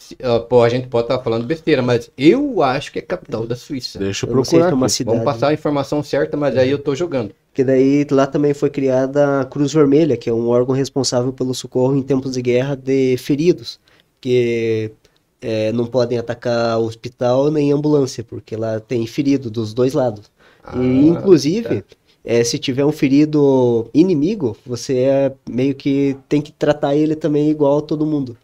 [SPEAKER 2] pô, a gente pode estar tá falando besteira, mas eu acho que é capital da Suíça. Deixa eu, procurar. É uma cidade. Vamos passar a informação certa, mas é. aí eu tô jogando.
[SPEAKER 3] Que daí lá também foi criada a Cruz Vermelha, que é um órgão responsável pelo socorro em tempos de guerra de feridos, que é, não podem atacar hospital nem ambulância, porque lá tem ferido dos dois lados. Ah, e inclusive, tá é, se tiver um ferido inimigo, você é meio que tem que tratar ele também igual todo mundo.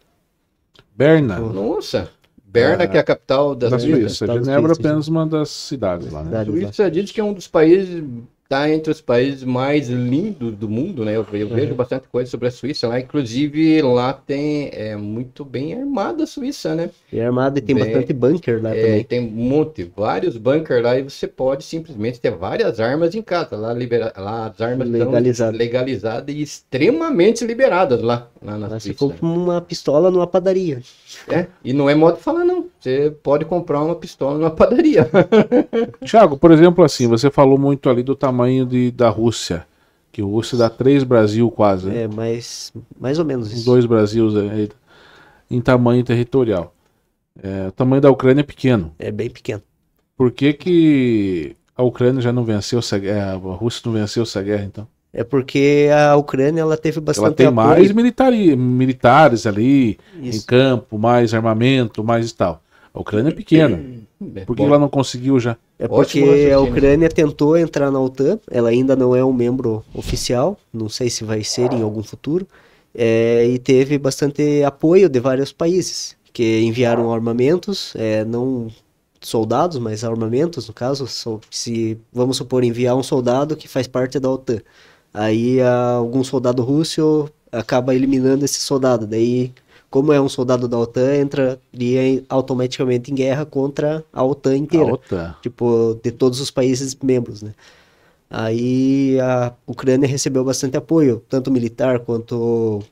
[SPEAKER 2] Berna. Nossa.
[SPEAKER 1] Berna, ah, que é a capital da, da Suíça. Suíça. Genebra é apenas
[SPEAKER 2] uma das cidades lá. Né? Suíça é diz que é um dos países está entre os países mais lindos do mundo, né? Eu, eu uhum. vejo bastante coisa sobre a Suíça lá. Inclusive, lá tem é, muito bem armada a Suíça, né? E é armada e tem né? bastante bunker lá é, também. Tem um monte, vários bunker lá e você pode simplesmente ter várias armas em casa. Lá, libera, lá as armas legalizadas, legalizadas e extremamente liberadas lá, lá na Suíça. uma pistola numa padaria. É, e não é modo falar não. Você pode comprar uma pistola numa padaria.
[SPEAKER 1] Tiago, por exemplo, assim, você falou muito ali do tamanho de, da Rússia. Que o Rússia dá três Brasil quase. Né? É, mas mais ou menos isso. Dois Brasil é, é, em tamanho territorial. É, o tamanho da Ucrânia é pequeno. É bem pequeno. Por que, que a Ucrânia já não venceu essa guerra? A Rússia não venceu essa guerra, então? É porque
[SPEAKER 3] a Ucrânia ela teve bastante Ela tem apoio. mais
[SPEAKER 1] militares ali, isso. em campo, mais armamento, mais tal. A Ucrânia é pequena. Hum, é Por que ela não conseguiu já? É porque a
[SPEAKER 3] Ucrânia tentou entrar na OTAN, ela ainda não é um membro oficial, não sei se vai ser em algum futuro, é, e teve bastante apoio de vários países que enviaram armamentos, é, não soldados, mas armamentos, no caso, se vamos supor enviar um soldado que faz parte da OTAN, aí algum soldado russo acaba eliminando esse soldado, daí como é um soldado da OTAN, entraria é automaticamente em guerra contra a OTAN inteira. A OTAN. Tipo, de todos os países membros, né? Aí a Ucrânia recebeu bastante apoio, tanto militar quanto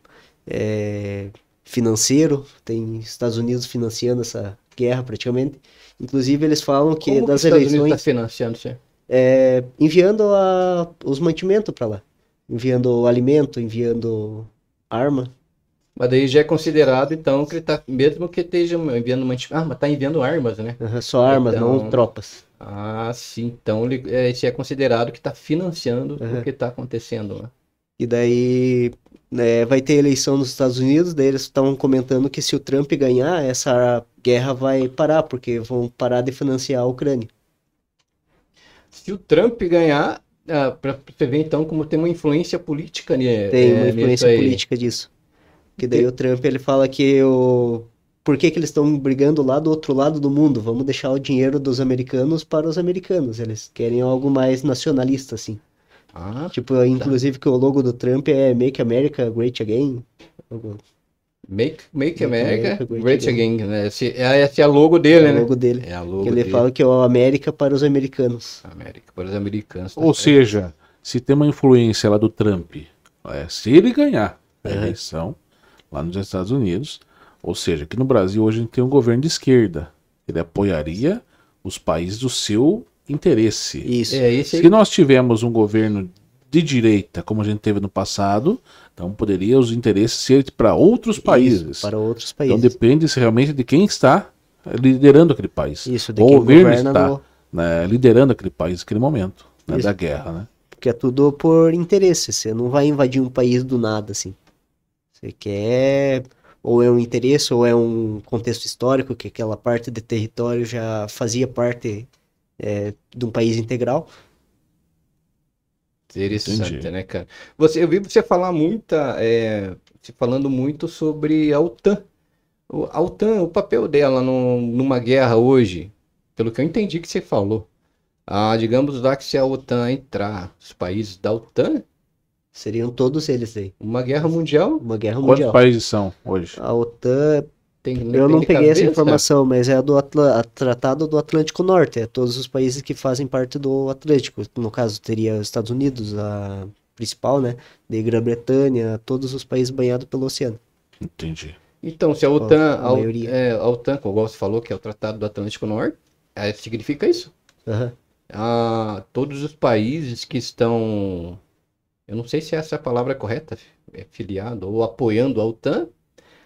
[SPEAKER 3] é, financeiro. Tem Estados Unidos financiando essa guerra praticamente. Inclusive eles falam que Como das que eleições. Estados Unidos tá
[SPEAKER 2] financiando, sim.
[SPEAKER 3] É, enviando a, os mantimentos para lá, enviando alimento, enviando
[SPEAKER 2] arma. Mas daí já é considerado, então, que ele tá. Mesmo que esteja enviando uma. Ah, mas tá enviando armas, né? Uhum, só armas, então... não tropas. Ah, sim. Então ele é, é considerado que está financiando uhum. o que está acontecendo lá. Né?
[SPEAKER 3] E daí né, vai ter eleição nos Estados Unidos, daí eles estão comentando que se o Trump ganhar, essa guerra vai parar, porque vão parar de financiar a Ucrânia.
[SPEAKER 2] Se o Trump ganhar, ah, para você ver então como tem uma influência política né, Tem é, uma é, influência política
[SPEAKER 3] disso. Que daí e... o Trump ele fala que o por que, que eles estão brigando lá do outro lado do mundo? Vamos deixar o dinheiro dos americanos para os americanos. Eles querem algo mais nacionalista, assim. Ah, tipo, tá. inclusive que o logo do Trump é Make America Great Again.
[SPEAKER 2] Make, make, make America, America, Great, Great Again. Again né? Esse, é, esse, é a logo dele, é né? Logo dele. É a logo que ele dele. fala
[SPEAKER 3] que é o América para os
[SPEAKER 2] americanos. América para os americanos. Tá Ou certo.
[SPEAKER 1] seja, se tem uma influência lá do Trump, é, se ele ganhar a eleição lá nos Estados Unidos. Ou seja, que no Brasil hoje a gente tem um governo de esquerda. Ele apoiaria os países do seu interesse. Isso. É, Se nós tivermos um governo de direita, como a gente teve no passado, então poderia os interesses ser para outros países. Isso, para outros então países. Então depende realmente de quem está liderando aquele país. Isso, de Ou quem o governo está no... né, liderando aquele país naquele momento
[SPEAKER 3] né, da guerra, né? Porque é tudo por interesse. Você não vai invadir um país do nada, assim. Você quer ou é um interesse ou é um contexto histórico que aquela parte de território já fazia parte é,
[SPEAKER 2] de um país integral. Interessante, Entendi. né, cara? Você, eu vi você falar muita, é, falando muito sobre a OTAN. A OTAN, o papel dela no, numa guerra hoje, pelo que eu entendi que você falou. Ah, digamos lá que se a OTAN entrar, os países da OTAN Seriam todos eles aí. Uma guerra mundial, uma guerra Quantos mundial. Quantos países
[SPEAKER 1] são hoje? A
[SPEAKER 2] OTAN. Tem, eu não peguei cabeça, essa informação,
[SPEAKER 3] mas é do Tratado do Atlântico Norte. É todos os países que fazem parte do Atlântico. No caso, teria os Estados Unidos, a principal, né? De Grã-Bretanha, todos os países banhados pelo oceano.
[SPEAKER 1] Entendi. Então,
[SPEAKER 3] se a OTAN, a,
[SPEAKER 2] a, é, a OTAN, como você falou, que é o Tratado do Atlântico Norte, é, significa isso. Uhum. todos os países que estão eu não sei se essa é a palavra correta, é filiado ou apoiando a OTAN,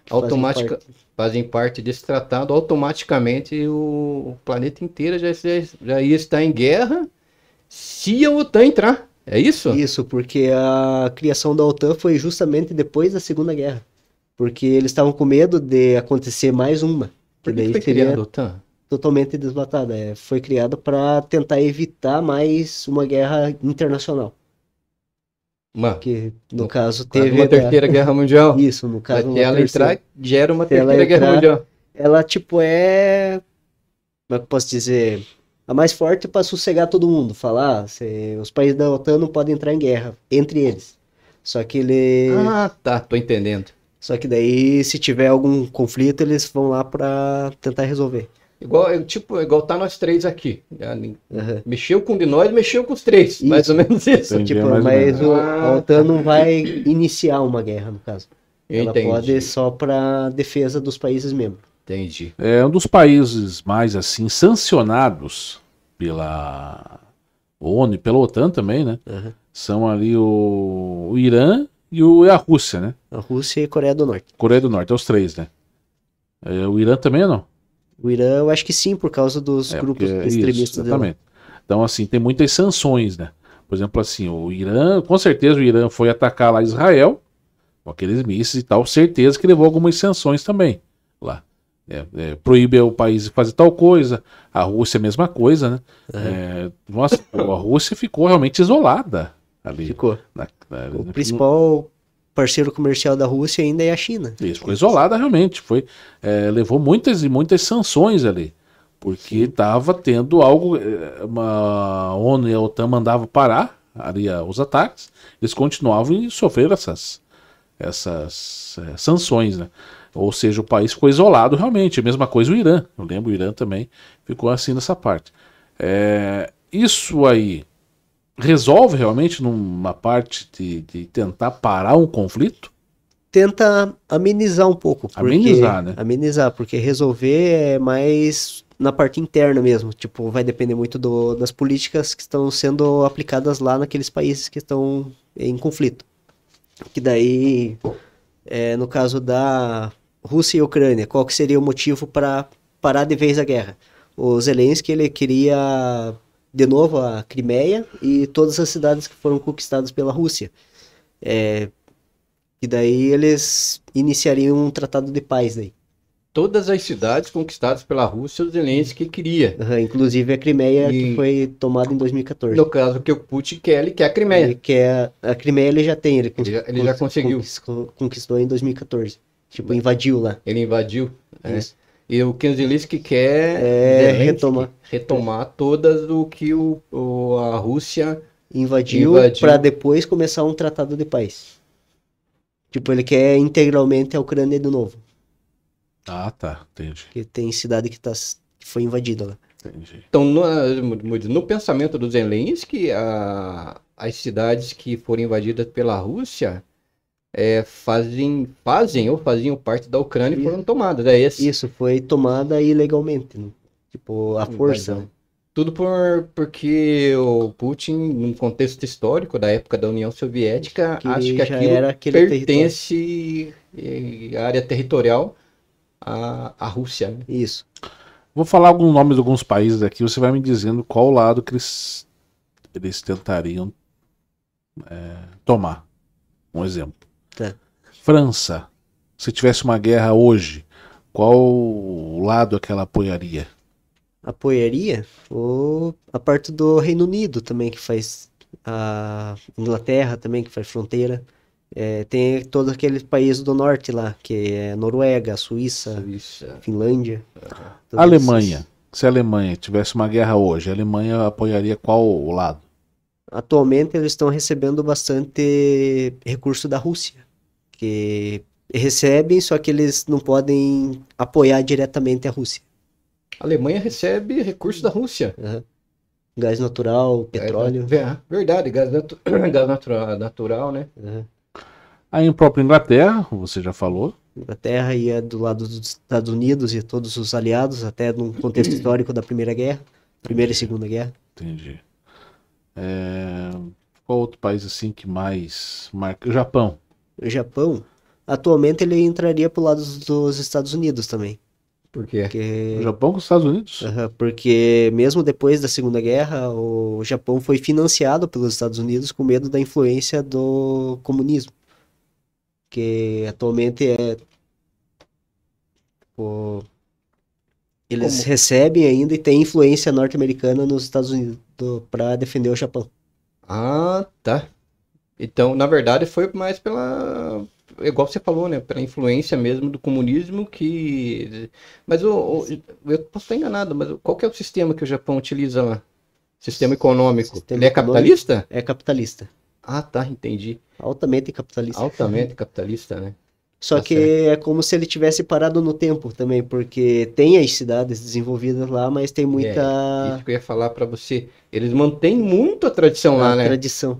[SPEAKER 1] automatica, fazem parte.
[SPEAKER 2] fazem, parte. desse tratado, automaticamente o, planeta inteiro já, já ia estar em guerra se a OTAN entrar. É isso? Isso, porque a criação
[SPEAKER 3] da OTAN foi justamente depois da Segunda Guerra. Porque eles estavam com medo de acontecer mais uma. que, foi criada a OTAN? Totalmente desmatada. É, foi criada para tentar evitar mais uma guerra internacional. Uma, que no, caso teve uma terceira da... guerra
[SPEAKER 2] mundial. Isso, no caso ela terceira... entrar gera uma terceira guerra mundial.
[SPEAKER 3] Ela tipo é como é que eu posso dizer, a mais forte para sossegar todo mundo, falar, se... Ah, os países da OTAN não podem entrar em guerra entre eles. Só que ele Ah,
[SPEAKER 2] tá, tô entendendo.
[SPEAKER 3] Só que daí se tiver algum conflito, eles vão lá para tentar resolver.
[SPEAKER 2] Igual, tipo, igual tá nós três aqui. Uhum. Mexeu com de nós, mexeu com os três. Isso. Mais ou menos isso. Entendi, tipo, mais mas o, a ah, OTAN tá. não vai
[SPEAKER 3] iniciar uma guerra, no caso.
[SPEAKER 2] Ela Entendi. pode
[SPEAKER 3] só para defesa dos países
[SPEAKER 2] membros. Entendi.
[SPEAKER 1] É um dos países mais assim sancionados pela ONU e pela OTAN também, né? Uhum. São ali o, o Irã e, o, e a Rússia, né? A Rússia e a Coreia do Norte. Coreia do Norte, é os três, né? É, o Irã também não? O Irã, eu acho que sim, por causa dos é, grupos porque, é extremistas. Isso, exatamente. Então, assim, tem muitas sanções, né? Por exemplo, assim, o Irã, com certeza o Irã foi atacar lá Israel, com aqueles mísseis e tal, certeza que levou algumas sanções também lá. É, é, proíbe o país de fazer tal coisa, a Rússia é a mesma coisa, né? É, nossa, a Rússia ficou realmente isolada ali. Ficou. Na, na, o principal parceiro comercial da Rússia ainda é a China. Isso, foi isolada realmente, foi é, levou muitas e muitas sanções ali, porque estava tendo algo, é, uma ONU e a OTAN mandavam parar ali ah, os ataques, eles continuavam e sofreram essas, essas é, sanções, né? Ou seja, o país ficou isolado realmente. A mesma coisa o Irã. Eu lembro o Irã também ficou assim nessa parte. É, isso aí resolve realmente numa parte de, de tentar parar um conflito? Tenta amenizar um pouco. Amenizar, porque, né? Amenizar,
[SPEAKER 3] porque resolver é mais na parte interna mesmo. Tipo, vai depender muito do, das políticas que estão sendo aplicadas lá naqueles países que estão em conflito. Que daí, é, no caso da Rússia e Ucrânia, qual que seria o motivo para parar de vez a guerra? O Zelensky, ele queria de novo a Crimeia e todas as cidades que foram conquistadas pela Rússia. É, e daí eles iniciariam um tratado de paz daí.
[SPEAKER 2] Todas as cidades conquistadas pela Rússia, o Zelensky queria. Uhum, inclusive a Crimeia, e... que foi tomada em 2014. No caso que o Putin quer, ele quer a Crimeia. Ele quer a, a Crimeia ele já tem, ele, ele, já, ele já conseguiu. Conquistou em 2014. Tipo, invadiu lá. Ele invadiu. É. Isso. E o Kenzelinski quer é, retomar. retomar todas o que o, o a Rússia invadiu, invadiu. para depois começar um tratado de paz.
[SPEAKER 3] Tipo, ele quer integralmente a Ucrânia de novo. Ah, tá, entendi. Porque tem cidade que, tá, que foi invadida lá.
[SPEAKER 2] Entendi. Então, no, ah, no pensamento do Zelensky, a, as cidades que foram invadidas pela Rússia é, fazem, fazem ou faziam parte da Ucrânia e foram tomadas. É esse.
[SPEAKER 3] Isso, foi tomada ilegalmente, né? tipo, à
[SPEAKER 2] força. Tudo por, porque o Putin, num contexto histórico da época da União Soviética, que acho que aquilo pertence à eh, área territorial à, à Rússia. Né? Isso.
[SPEAKER 1] Vou falar alguns nomes de alguns países aqui, você vai me dizendo qual lado que eles, eles tentariam é, tomar. Um exemplo. Tá. França, se tivesse uma guerra hoje, qual lado aquela é que ela apoiaria?
[SPEAKER 3] Apoiaria o a parte do Reino Unido também, que faz a Inglaterra também, que faz fronteira. É, tem todo aquele país do norte lá, que é Noruega, Suíça, Suíça.
[SPEAKER 1] Finlândia. Uhum. Alemanha. Esses. Se a Alemanha tivesse uma guerra hoje, a Alemanha apoiaria qual lado? Atualmente eles estão recebendo bastante
[SPEAKER 3] recurso da Rússia, que recebem, só que eles não podem apoiar diretamente a Rússia. A Alemanha recebe recurso da Rússia. Uhum. Gás natural, é, petróleo. É, é
[SPEAKER 2] verdade, gás, natu gás natura natural, né? Uhum.
[SPEAKER 1] Aí em própria Inglaterra, você já falou.
[SPEAKER 3] Inglaterra ia do lado dos Estados Unidos e todos os aliados, até no contexto histórico da Primeira Guerra, Primeira Entendi. e Segunda Guerra.
[SPEAKER 1] Entendi. É... Qual outro país assim que mais marca? O
[SPEAKER 3] Japão. O Japão, atualmente ele entraria pro lado dos Estados Unidos também. Por quê? Porque... O Japão com os Estados Unidos? Uhum, porque mesmo depois da Segunda Guerra, o Japão foi financiado pelos Estados Unidos com medo da influência do comunismo. Que atualmente é. O... Eles Como? recebem ainda e têm influência norte-americana nos Estados Unidos para defender o Japão.
[SPEAKER 2] Ah, tá. Então, na verdade, foi mais pela. Igual você falou, né? Pela influência mesmo do comunismo que. Mas o, eu posso estar enganado, mas qual que é o sistema que o Japão utiliza lá? Sistema econômico. Sistema Ele é capitalista? É capitalista. Ah, tá, entendi. Altamente capitalista. Altamente capitalista, né? Só tá que
[SPEAKER 3] certo. é como se ele tivesse parado no tempo também, porque tem as cidades desenvolvidas lá, mas tem é, muita. É, isso
[SPEAKER 2] que eu ia falar para você. Eles mantêm muito a tradição lá, né? Tradição.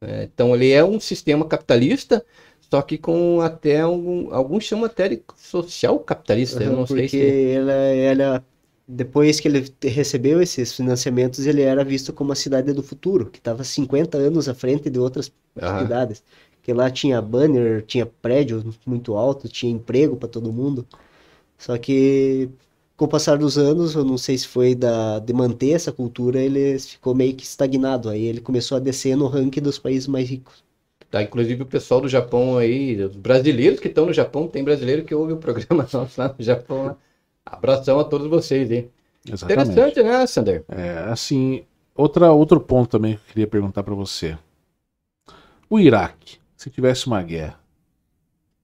[SPEAKER 2] É, então ele é um sistema capitalista, só que com até algum alguns chamam até de social capitalista. Uhum, eu não porque sei se.
[SPEAKER 3] Ela, ela, depois que ele recebeu esses financiamentos, ele era visto como a cidade do futuro, que estava 50 anos à frente de outras uhum. cidades. Porque lá tinha banner, tinha prédio muito alto, tinha emprego para todo mundo. Só que com o passar dos anos, eu não sei se foi da, de manter essa cultura, ele ficou meio que estagnado. Aí ele começou a descer no ranking dos países mais ricos.
[SPEAKER 2] Tá, inclusive o pessoal do Japão aí, os brasileiros que estão no Japão, tem brasileiro que ouve o programa nosso lá no Japão. Né? Abração a todos vocês aí. Exatamente. Interessante, né, Sander? É, assim,
[SPEAKER 1] outra, outro ponto também que eu queria perguntar para você. O Iraque se tivesse uma guerra?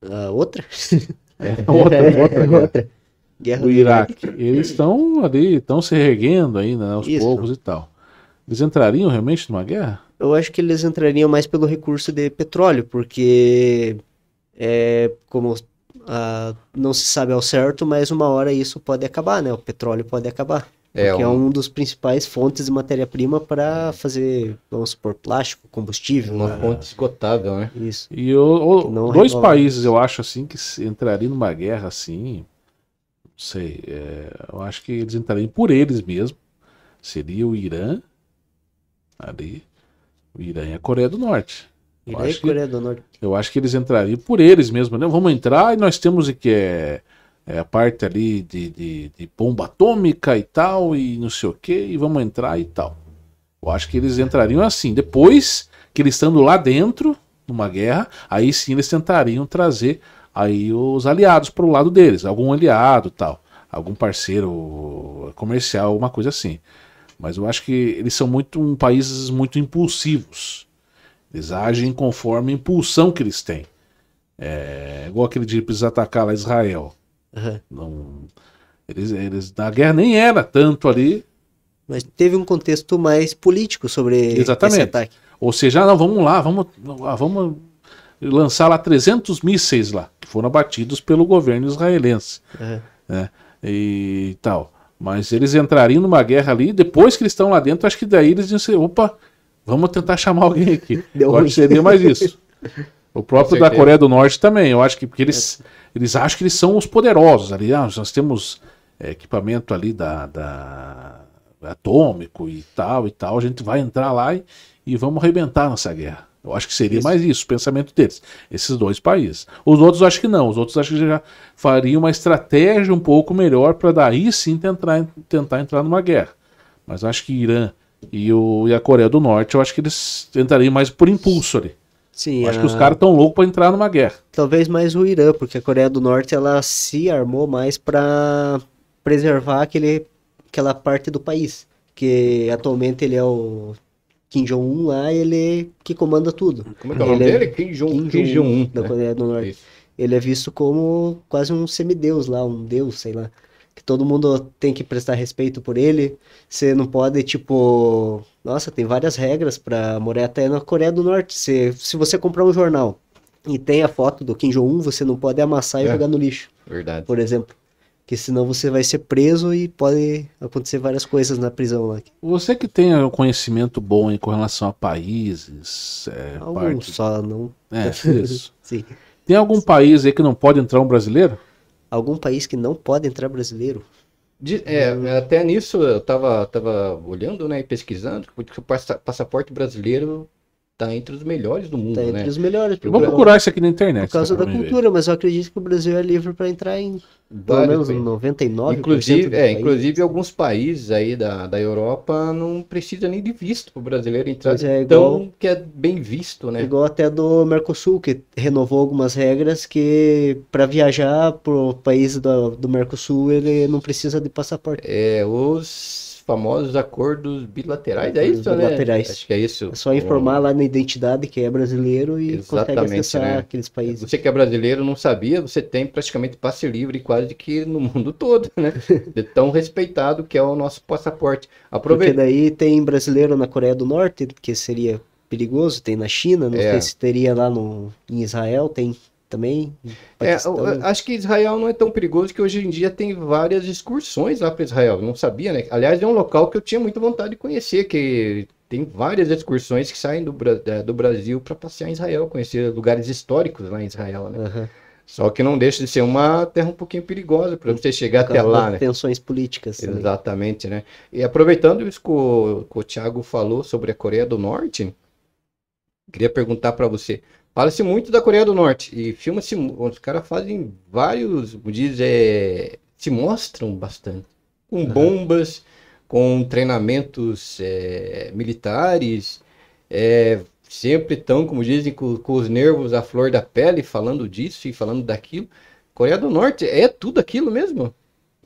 [SPEAKER 1] Uh, outra? É, outra, outra. É guerra. outra. Guerra o Iraque. Iraque. Eles estão ali, estão se erguendo ainda né, aos Isso. poucos e tal. Eles entrariam realmente numa guerra?
[SPEAKER 3] Eu acho que eles entrariam mais pelo recurso de petróleo, porque é, como ah, não se sabe ao certo, mas uma hora isso pode acabar, né? O petróleo pode acabar. É, que é um... é um dos principais fontes de matéria-prima para fazer, vamos supor, plástico, combustível. Uma né? fonte
[SPEAKER 2] esgotável, né? Isso.
[SPEAKER 1] E eu, eu dois países, eu acho, assim, que entrariam numa guerra, assim, não sei, é, eu acho que eles entrariam por eles mesmo. Seria o Irã, ali, o Irã e a Coreia do Norte. Irã e Coreia que, do Norte. Eu acho que eles entrariam por eles mesmo, né? Vamos entrar e nós temos o que é é, a parte ali de, de, de, bomba atômica e tal, e não sei o que, e vamos entrar e tal. Eu acho que eles entrariam assim. Depois que eles estando lá dentro, numa guerra, aí sim eles tentariam trazer aí os aliados para o lado deles, algum aliado tal, algum parceiro comercial, alguma coisa assim. Mas eu acho que eles são muito um países muito impulsivos. Eles agem conforme a impulsão que eles têm. É, igual aquele dia precisa atacar lá Israel. Uhum. Não, eles, eles, a guerra nem era tanto ali. Mas teve um contexto mais político sobre Exatamente. esse ataque. Ou seja, não, vamos lá, vamos, vamos lançar lá 300 mísseis lá, que foram abatidos pelo governo israelense. Uhum. Né? E tal. Mas eles entrariam numa guerra ali, depois que eles estão lá dentro, acho que daí eles dizem, opa, vamos tentar chamar alguém aqui. Deu Eu acho que seria mais isso. O próprio da Coreia do Norte também. Eu acho que porque eles, é. eles acham que eles são os poderosos ali. Ah, nós temos é, equipamento ali da, da, é atômico e tal e tal. A gente vai entrar lá e, e vamos arrebentar nessa guerra. Eu acho que seria isso. mais isso, o pensamento deles, esses dois países. Os outros acho que não, os outros acho que já fariam uma estratégia um pouco melhor para daí sim tentar, tentar entrar numa guerra. Mas acho que Irã e, o, e a Coreia do Norte, eu acho que eles tentariam mais por impulso ali. Sim, acho a... que os caras estão
[SPEAKER 3] loucos para entrar numa guerra. Talvez mais o Irã, porque a Coreia do Norte ela se armou mais para preservar aquele, aquela parte do país, que atualmente ele é o Kim Jong-un lá, ele que comanda tudo. Como é que é o nome é dele? Kim
[SPEAKER 2] Jong-un. Kim Jong-un, da né? Coreia
[SPEAKER 3] do Norte. Ele é visto como quase um semideus lá, um deus, sei lá que todo mundo tem que prestar respeito por ele. Você não pode, tipo. Nossa, tem várias regras para morar até na Coreia do Norte. Se se você comprar um jornal e tem a foto do Kim Jong-un, você não pode amassar e é. jogar no lixo. Verdade. Por exemplo. Porque senão você vai ser preso e pode acontecer várias coisas na prisão lá.
[SPEAKER 1] Você que tem conhecimento bom em com relação a países. É, Algum parte... só, não. É,
[SPEAKER 3] isso.
[SPEAKER 2] Sim. Tem algum país aí que não pode entrar
[SPEAKER 1] um brasileiro? algum país que não pode
[SPEAKER 2] entrar brasileiro. De, é, até nisso eu estava tava olhando, né, e pesquisando, porque o passaporte brasileiro tá entre os melhores do mundo, Está entre né? os melhores. Vamos procurar isso aqui
[SPEAKER 3] na internet. Por causa tá? da cultura, ver. mas eu acredito que o Brasil é livre para entrar em pelo menos
[SPEAKER 2] 99%. Inclusive, é, inclusive alguns países aí da, da Europa não precisa nem de visto para o brasileiro entrar. é, igual, então
[SPEAKER 3] que é bem visto, né? Igual até do Mercosul, que renovou algumas regras que para viajar para o país do, do Mercosul
[SPEAKER 2] ele não precisa de passaporte. É, os famosos acordos bilaterais, é acordos é isso, né? bilaterais. né? Acho que é isso. É só informar um... lá na identidade que é brasileiro e Exatamente, consegue acessar né? aqueles países. Você que é brasileiro não sabia, você tem praticamente passe livre quase que no mundo todo, né? De tão respeitado que é o nosso passaporte. Aproveita. Porque
[SPEAKER 3] daí tem brasileiro na Coreia do Norte, que seria perigoso, tem na China, não é. sei se teria lá no,
[SPEAKER 2] em Israel, tem também. É, acho que Israel não é tão perigoso que hoje em dia tem várias excursões lá para Israel. não sabia, né? Aliás, é um local que eu tinha muita vontade de conhecer, que tem várias excursões que saem do, é, do Brasil para passear em Israel, conhecer lugares históricos lá em Israel, né? Uhum. Só que não deixa de ser uma terra um pouquinho perigosa para você chegar até lá, né? Tensões políticas. Exatamente, né? E aproveitando isso que o, que o Thiago falou sobre a Coreia do Norte, queria perguntar para você, Fala-se muito da Coreia do Norte. E filma-se. Os caras fazem vários. Diz, é, se mostram bastante. Com bombas, com treinamentos é, militares. É, sempre estão, como dizem, com, com, os nervos à flor da pele, falando disso e falando daquilo. Coreia do Norte é tudo aquilo mesmo?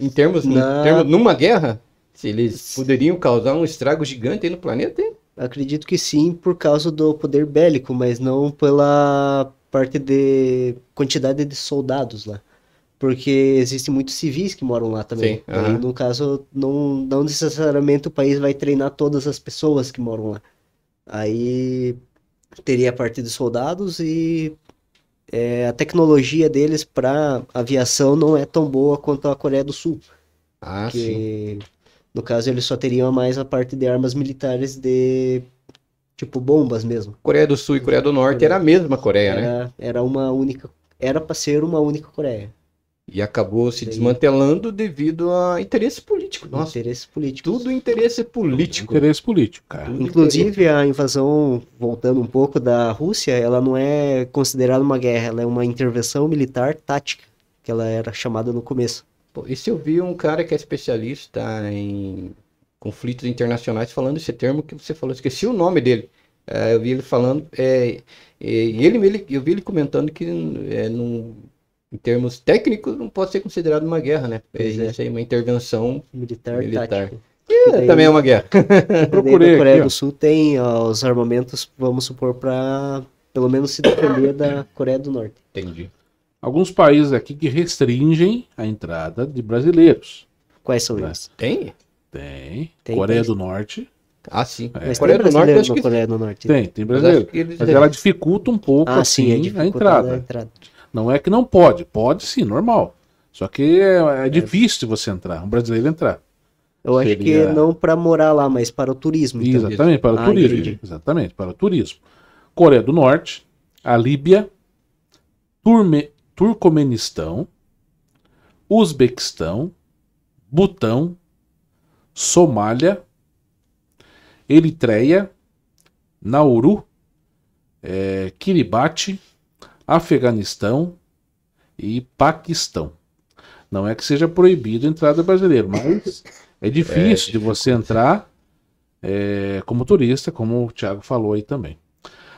[SPEAKER 2] Em termos. Em termos numa guerra? Se eles poderiam causar um estrago gigante aí no planeta, hein?
[SPEAKER 3] Acredito que sim, por causa do poder bélico, mas não pela parte de quantidade de soldados lá. Porque existem muitos civis que moram lá também. Sim, e, no caso, não, não necessariamente o país vai treinar todas as pessoas que moram lá. Aí teria a parte de soldados e é, a tecnologia deles para aviação não é tão boa quanto a Coreia do Sul. Ah, que sim. No caso, eles só teriam mais a parte de armas militares
[SPEAKER 2] de tipo bombas mesmo. Coreia do Sul e Coreia do Norte Coreia. era a mesma Coreia, né? era, né?
[SPEAKER 3] Era uma única, era para ser uma única Coreia.
[SPEAKER 2] E acabou se Daí... desmantelando devido a interesse político. Nossa, interesse político. Tudo interesse político. interesse político, cara. Inclusive
[SPEAKER 3] a invasão, voltando um pouco da Rússia, ela não é considerada uma guerra, ela é uma intervenção militar tática, que ela era chamada no começo e se
[SPEAKER 2] eu vi um cara que é especialista em conflitos internacionais falando esse termo que você falou, esqueci o nome dele. É, eu vi ele falando, é, é, ele, ele, eu vi ele comentando que é, num, em termos técnicos não pode ser considerado uma guerra, né? Existe é. aí é uma intervenção militar. militar. daí, também é uma guerra. Procurei a Coreia aqui, do
[SPEAKER 3] Sul tem ó, os armamentos, vamos supor, para pelo menos se defender da Coreia do Norte.
[SPEAKER 1] Entendi alguns países aqui que restringem a entrada de brasileiros. Quais são né? esses? Tem? Tem. tem Coreia tem. do Norte. Ah, sim. É. Mas Coreia do Norte, acho que... Coreia do Norte. Tem, tem brasileiro. Mas, mas ela dificulta um pouco ah, assim, sim, a, entrada. a entrada. Não é que não pode, pode sim, normal. Só que é, é, é. difícil você entrar, um brasileiro entrar. Eu acho que não para morar lá, mas para o turismo. Então. Exatamente, para o ah, turismo. Entendi. Exatamente, para o turismo. Coreia do Norte, a Líbia, Turme... Turcomenistão, Uzbequistão, Butão, Somália, Eritreia, Nauru, é, Kiribati, Afeganistão e Paquistão. Não é que seja proibido a entrada brasileiro, mas é difícil é, de você entrar é, como turista, como o Thiago falou aí também.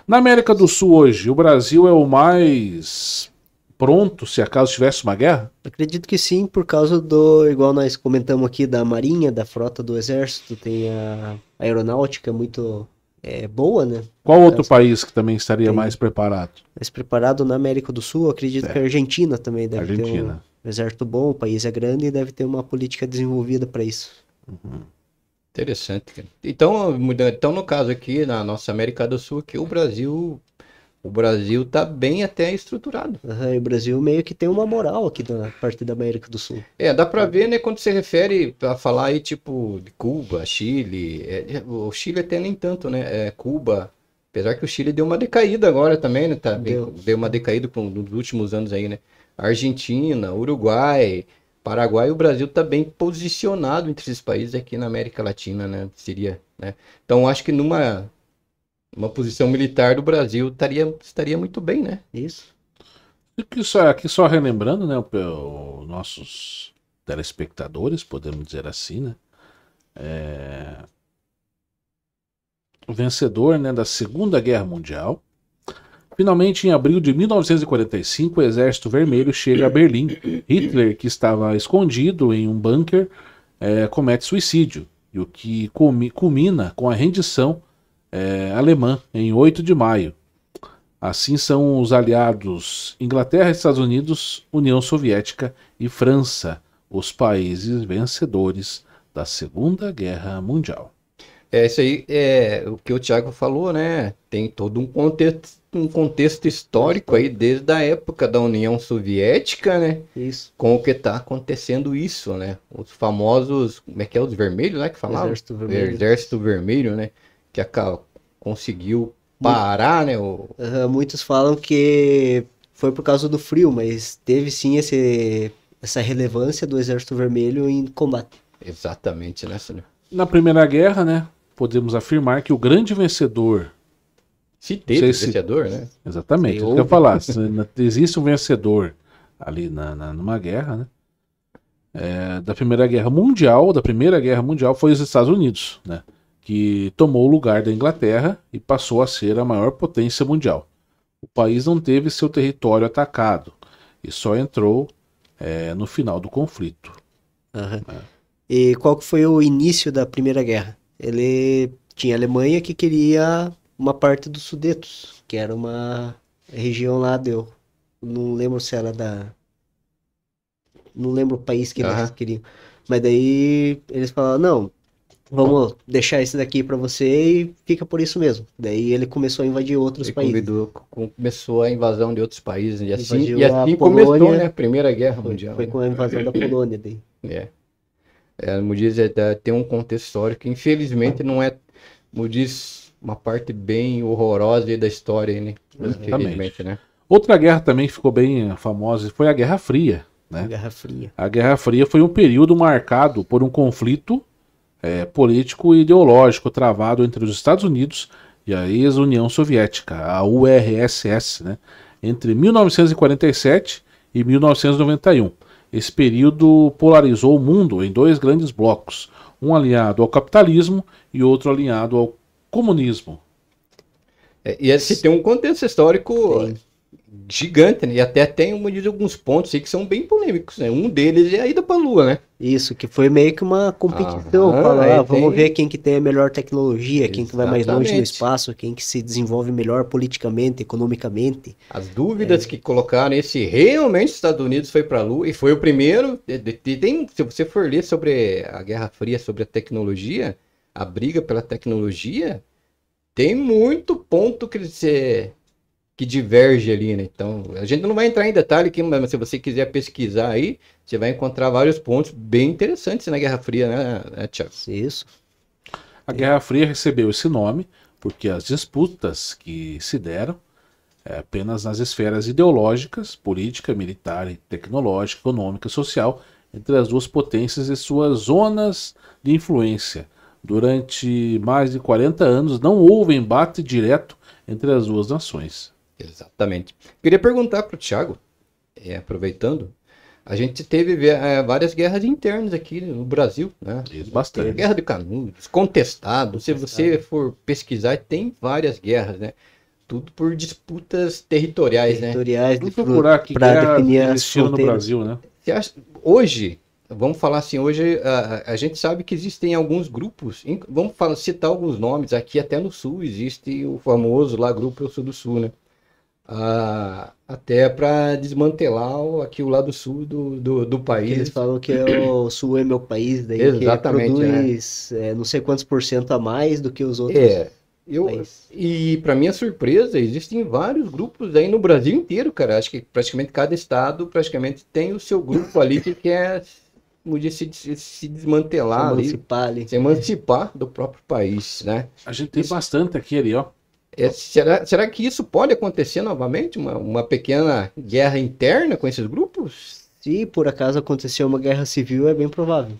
[SPEAKER 1] Na América do Sul hoje, o Brasil é o mais pronto se acaso tivesse uma guerra? Acredito que sim, por causa
[SPEAKER 3] do, igual nós comentamos aqui, da marinha, da frota do exército, tem a aeronáutica muito é, boa, né? Qual outro
[SPEAKER 1] país que também estaria mais preparado?
[SPEAKER 3] Mais preparado na América do Sul, acredito é. que a é. Argentina também deve Argentina. ter um exército bom, o país é grande e deve ter uma política desenvolvida para isso.
[SPEAKER 2] Uhum. Interessante. Então, então, no caso aqui, na nossa América do Sul, que o Brasil o Brasil tá bem até estruturado.
[SPEAKER 3] Uhum, o Brasil meio que tem uma moral aqui na parte
[SPEAKER 2] da América do Sul. É, dá para ver, né, quando você refere a falar aí, tipo, de Cuba, Chile, é, é, o Chile até nem tanto, né, é, Cuba, apesar que o Chile deu uma decaída agora também, né, tá, deu. deu uma decaída com, nos últimos anos aí, né, Argentina, Uruguai, Paraguai, o Brasil tá bem posicionado entre esses países aqui na América Latina, né, seria, né, então acho que numa uma posição militar do Brasil estaria, estaria muito bem, né? Isso. E que só, aqui só relembrando, né, os nossos
[SPEAKER 1] telespectadores, podemos dizer assim, né? É... O vencedor né, da Segunda Guerra Mundial. Finalmente, em abril de 1945, o Exército Vermelho chega a Berlim. Hitler, que estava escondido em um bunker, é, comete suicídio, e o que culmina com a rendição é, alemã em 8 de maio. Assim são os aliados Inglaterra, Estados Unidos, União Soviética e França, os
[SPEAKER 2] países vencedores da Segunda Guerra Mundial. É isso aí, é o que o Tiago falou, né? Tem todo um contexto, um contexto histórico aí desde a época da União Soviética, né? Isso. Com o que está acontecendo isso, né? Os famosos, como é que é os vermelhos, né? Que falavam. Exército Vermelho. Exército Vermelho, né? Que acaba conseguiu parar, né? O... muitos falam que
[SPEAKER 3] foi por causa do frio, mas teve sim esse, essa relevância do Exército
[SPEAKER 2] Vermelho em combate. Exatamente, né, senhor?
[SPEAKER 1] Na Primeira Guerra, né? Podemos afirmar que o grande vencedor. Se teve se... vencedor, né?
[SPEAKER 2] Exatamente. Eu ia falar.
[SPEAKER 1] Existe um vencedor ali na, na numa guerra, né? É, da Primeira Guerra Mundial, da Primeira Guerra Mundial, foi os Estados Unidos, né? que tomou o lugar da Inglaterra e passou a ser a maior potência mundial. O país não teve seu território atacado e só entrou é, no final do conflito. Uhum. É. E qual foi o início da Primeira Guerra? Ele tinha a
[SPEAKER 3] Alemanha que queria uma parte dos Sudetos, que era uma região lá deu. Não lembro se era da. Não lembro o país que uhum. eles queriam. Mas daí eles falaram: não, vamos deixar esse daqui para você e fica por isso mesmo. Daí ele começou a invadir outros países.
[SPEAKER 2] Convidou, começou a invasão de outros países e assim, e assim começou né, a Primeira Guerra Mundial. Foi né? com a invasão da
[SPEAKER 3] Polônia daí.
[SPEAKER 2] É. é Mudiz é, tem um contexto histórico, infelizmente não é Mudiz uma parte bem horrorosa da história, né? Infelizmente, né?
[SPEAKER 1] Outra guerra também que ficou bem eh, famosa foi a Guerra Fria,
[SPEAKER 2] né? A Guerra Fria.
[SPEAKER 1] A Guerra Fria foi um período marcado por um conflito é, político e ideológico travado entre os Estados Unidos e a ex-União Soviética, a URSS, né, entre 1947 e 1991. Esse período polarizou o mundo em dois grandes blocos, um alinhado ao capitalismo e outro alinhado ao
[SPEAKER 2] comunismo. É, e esse é, tem um contexto histórico Sim gigante, né? E até tem um de alguns pontos aí que são bem polêmicos, né? Um deles é a ida para a Lua, né? Isso, que foi meio que uma competição, Aham, falar, é, ah, vamos tem... ver quem que tem a melhor tecnologia, Exatamente.
[SPEAKER 3] quem que vai mais longe no espaço, quem que se desenvolve melhor politicamente, economicamente. As dúvidas
[SPEAKER 2] é. que colocaram esse realmente os Estados Unidos foi para a Lua e foi o primeiro. Tem, se você for ler sobre a Guerra Fria, sobre a tecnologia, a briga pela tecnologia, tem muito ponto que eles eh, que diverge ali, né? Então, a gente não vai entrar em detalhe aqui, mas se você quiser pesquisar aí, você vai encontrar vários pontos bem interessantes na Guerra Fria, né, né Tiago? Isso. A Guerra Fria recebeu esse
[SPEAKER 1] nome porque as disputas que se deram é, apenas nas esferas ideológicas, política, militar, tecnológica, econômica, social, entre as duas potências e suas zonas de influência. Durante mais de 40
[SPEAKER 2] anos não houve embate direto entre as duas nações. Exatamente. Queria perguntar para o Tiago, é, aproveitando, a gente teve é, várias guerras internas aqui no Brasil, né? Isso, Bastante. Guerra de Canudos, contestado. contestado. Se você for pesquisar, tem várias guerras, né? Tudo por disputas territoriais, territoriais né? Territoriais, para é definir as fronteiras. no Brasil, né? Acha, hoje, vamos falar assim, hoje a, a, gente sabe que existem alguns grupos, vamos falar, citar alguns nomes, aqui até no Sul existe o famoso lá Grupo Eu do Sul, né? a, até para desmantelar o, aqui o lado sul do, do, do país. eles falam que é o
[SPEAKER 3] sul é meu país, daí Exatamente, é. produz né? é, não sei quantos por cento a mais do que os outros. É.
[SPEAKER 2] Eu, e para minha surpresa, existem vários grupos aí no Brasil inteiro, cara. Acho que praticamente cada estado praticamente tem o seu grupo ali que quer se, se desmantelar se emancipar, ali, ali, se emancipar do próprio país, né? A gente tem Isso. bastante aqui ali, ó. É, será, será que isso pode acontecer novamente? Uma, uma pequena guerra interna com esses grupos? Se por acaso acontecer uma guerra civil, é bem
[SPEAKER 3] provável.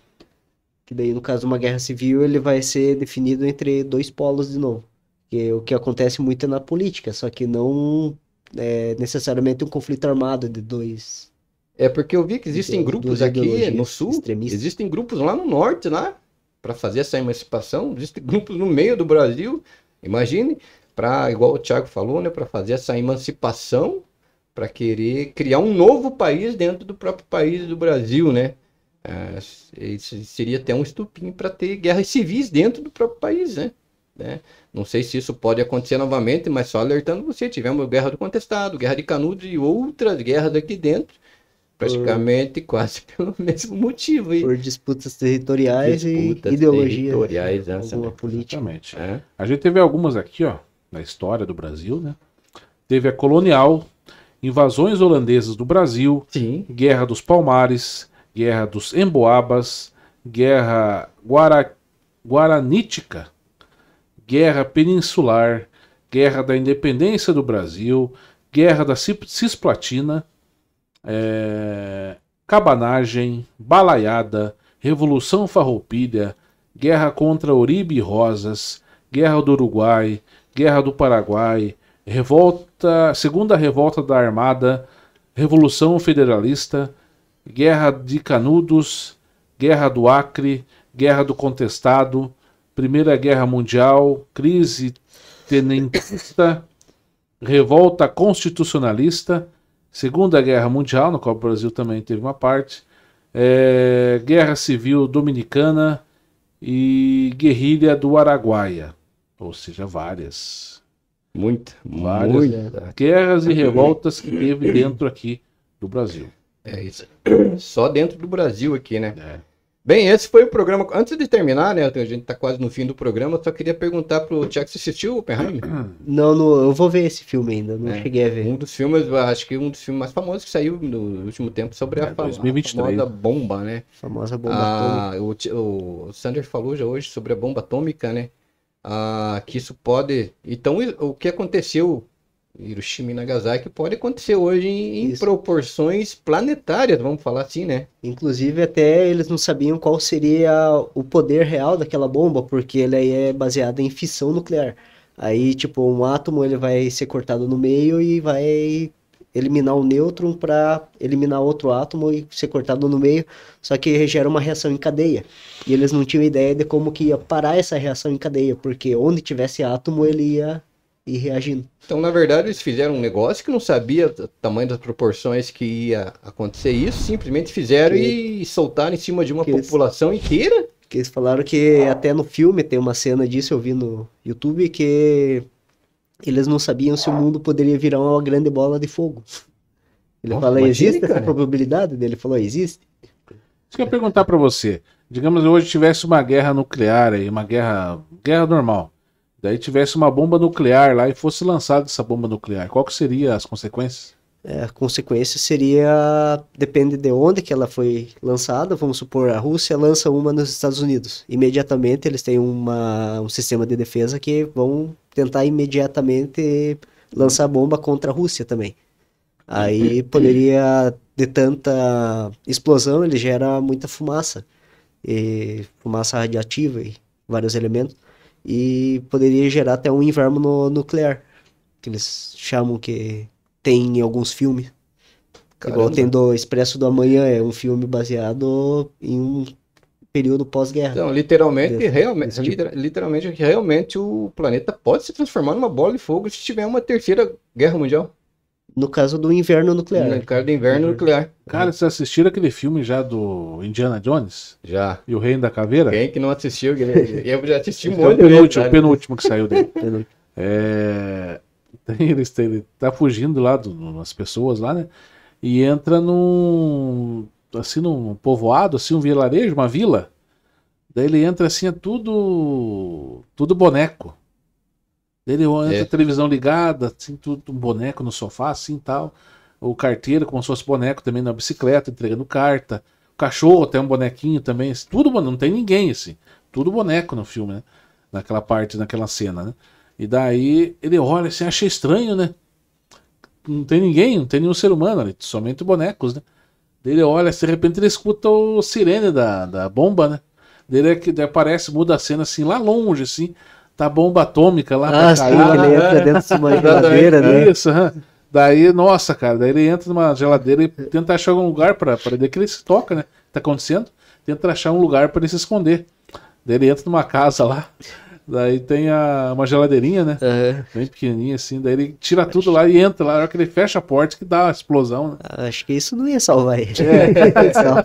[SPEAKER 3] Que daí, no caso de uma guerra civil, ele vai ser definido entre dois polos de novo. Que, é o que acontece muito é na política, só que não é necessariamente
[SPEAKER 2] um conflito armado de dois. É porque eu vi que existem de, grupos aqui no sul, existem grupos lá no norte, lá, para fazer essa emancipação, existem grupos no meio do Brasil. Imagine, para, igual o Thiago falou, né, para fazer essa emancipação, para querer criar um novo país dentro do próprio país do Brasil, né? isso é, seria até um estupim para ter guerras civis dentro do próprio país, né? né? Não sei se isso pode acontecer novamente, mas só alertando você, tivemos guerra do contestado, guerra de canudos e outras guerras aqui dentro, praticamente por... quase pelo mesmo motivo. E... Por disputas territoriais disputas e ideologias. Territoriais, essa, né? Exatamente. É.
[SPEAKER 1] A gente teve algumas aqui, ó na história do Brasil, né? Teve a colonial, invasões holandesas do Brasil, Sim. Guerra dos Palmares, Guerra dos Emboabas, Guerra Guara... Guaranítica, Guerra Peninsular, Guerra da Independência do Brasil, Guerra da Cisplatina, é... Cabanagem, Balaiada, Revolução Farroupilha, Guerra contra Oribe e Rosas, Guerra do Uruguai, Guerra do Paraguai, Revolta, Segunda Revolta da Armada, Revolução Federalista, Guerra de Canudos, Guerra do Acre, Guerra do Contestado, Primeira Guerra Mundial, Crise Tenentista, Revolta Constitucionalista, Segunda Guerra Mundial, no qual o Brasil também teve uma parte, é, Guerra Civil Dominicana e Guerrilha do Araguaia ou
[SPEAKER 2] seja, várias. Muita, várias muita. guerras e revoltas que teve dentro aqui do Brasil. É isso. Só dentro do Brasil aqui, né? É. Bem, esse foi o programa. Antes de terminar, né, a gente tá quase no fim do programa, só queria perguntar pro Tiago se assistiu Oppenheimer? Não, não, eu vou ver esse filme ainda, não é, cheguei a ver. Um dos filmes, acho que um dos filmes mais famosos que saiu no último tempo sobre é, a, 2023. a famosa bomba, né? A famosa bomba ah, atômica. O, o Sander falou já hoje sobre a bomba atômica, né? ah, que isso pode. Então, o que aconteceu em Hiroshima e Nagasaki pode acontecer hoje em, em proporções planetárias, vamos falar assim, né? Inclusive, até eles não
[SPEAKER 3] sabiam qual seria o poder real daquela bomba, porque ele aí é baseado em fissão nuclear. Aí, tipo, um átomo ele vai ser cortado no meio e vai eliminar o nêutron para eliminar outro átomo e ser cortado no meio, só que gera uma reação em cadeia. E eles não tinham ideia de como que ia parar essa reação em cadeia, porque onde tivesse átomo ele ia ir reagindo.
[SPEAKER 2] Então, na verdade, eles fizeram um negócio que não sabia o tamanho das proporções que ia acontecer isso, simplesmente fizeram que... e soltaram em cima de uma que população eles... inteira. Que eles falaram que até no filme tem uma cena disso, eu vi no
[SPEAKER 3] YouTube, que eles não sabiam se o mundo poderia virar uma grande bola de fogo.
[SPEAKER 1] Ele Nossa, fala, existe cara. essa
[SPEAKER 3] probabilidade? Ele falou, existe.
[SPEAKER 1] Isso que eu ia perguntar para você. Digamos que hoje tivesse uma guerra nuclear aí, uma guerra, guerra normal. Daí tivesse uma bomba nuclear lá e fosse lançada essa bomba nuclear. Qual que seria as consequências? É, a consequência seria depende de onde que ela foi lançada vamos supor a
[SPEAKER 3] Rússia lança uma nos Estados Unidos imediatamente eles têm uma, um sistema de defesa que vão tentar imediatamente lançar bomba contra a Rússia também aí poderia de tanta explosão ele gera muita fumaça e fumaça radiativa e vários elementos e poderia gerar até um inverno nuclear que eles chamam que tem em alguns filmes. Caramba. Igual tem do Expresso do Amanhã, é um filme baseado em um período pós-guerra. Então,
[SPEAKER 2] literalmente, desse, realmente, desse tipo. literalmente, realmente o planeta pode se transformar numa bola de fogo se tiver uma terceira guerra mundial. No caso do inverno nuclear. No caso do inverno uhum. nuclear. Cara, vocês assistiram aquele filme já do Indiana Jones?
[SPEAKER 1] Já. E o Reino da Caveira? Quem que
[SPEAKER 2] não assistiu? Eu já assisti muito. é o penúltimo,
[SPEAKER 1] penúltimo que saiu dele. é ele, ele tá fugindo lá das pessoas lá, né? E entra num. Assim, num povoado, assim, um vilarejo, uma vila. Daí ele entra assim, é tudo. Tudo boneco. Daí ele entra é. televisão ligada, assim, tudo um boneco no sofá, assim tal. O carteiro, como se fosse boneco também na bicicleta, entregando carta. O cachorro até um bonequinho também. Assim, tudo, não tem ninguém, assim. Tudo boneco no filme, né? Naquela parte, naquela cena, né? E daí ele olha assim, acha estranho, né? Não tem ninguém, não tem nenhum ser humano ali, né? somente bonecos, né? ele olha, de repente ele escuta o sirene da, da bomba, né? ele é que aparece, muda a cena assim, lá longe, assim, tá bomba atômica lá ah, pra cair. Ah, ele entra dentro de uma geladeira, né? Isso, uhum. Daí, nossa, cara, daí ele entra numa geladeira e tenta achar algum lugar para pra ver que ele se toca, né? Tá acontecendo? Tenta achar um lugar para ele se esconder. Daí ele entra numa casa lá, Daí tem a, uma geladeirinha, né? Uhum. Bem pequenininha assim. Daí ele tira Acho... tudo lá e entra lá. Na hora que ele fecha a porta, que dá a explosão, né? Ah, acho que isso não ia salvar ele. É.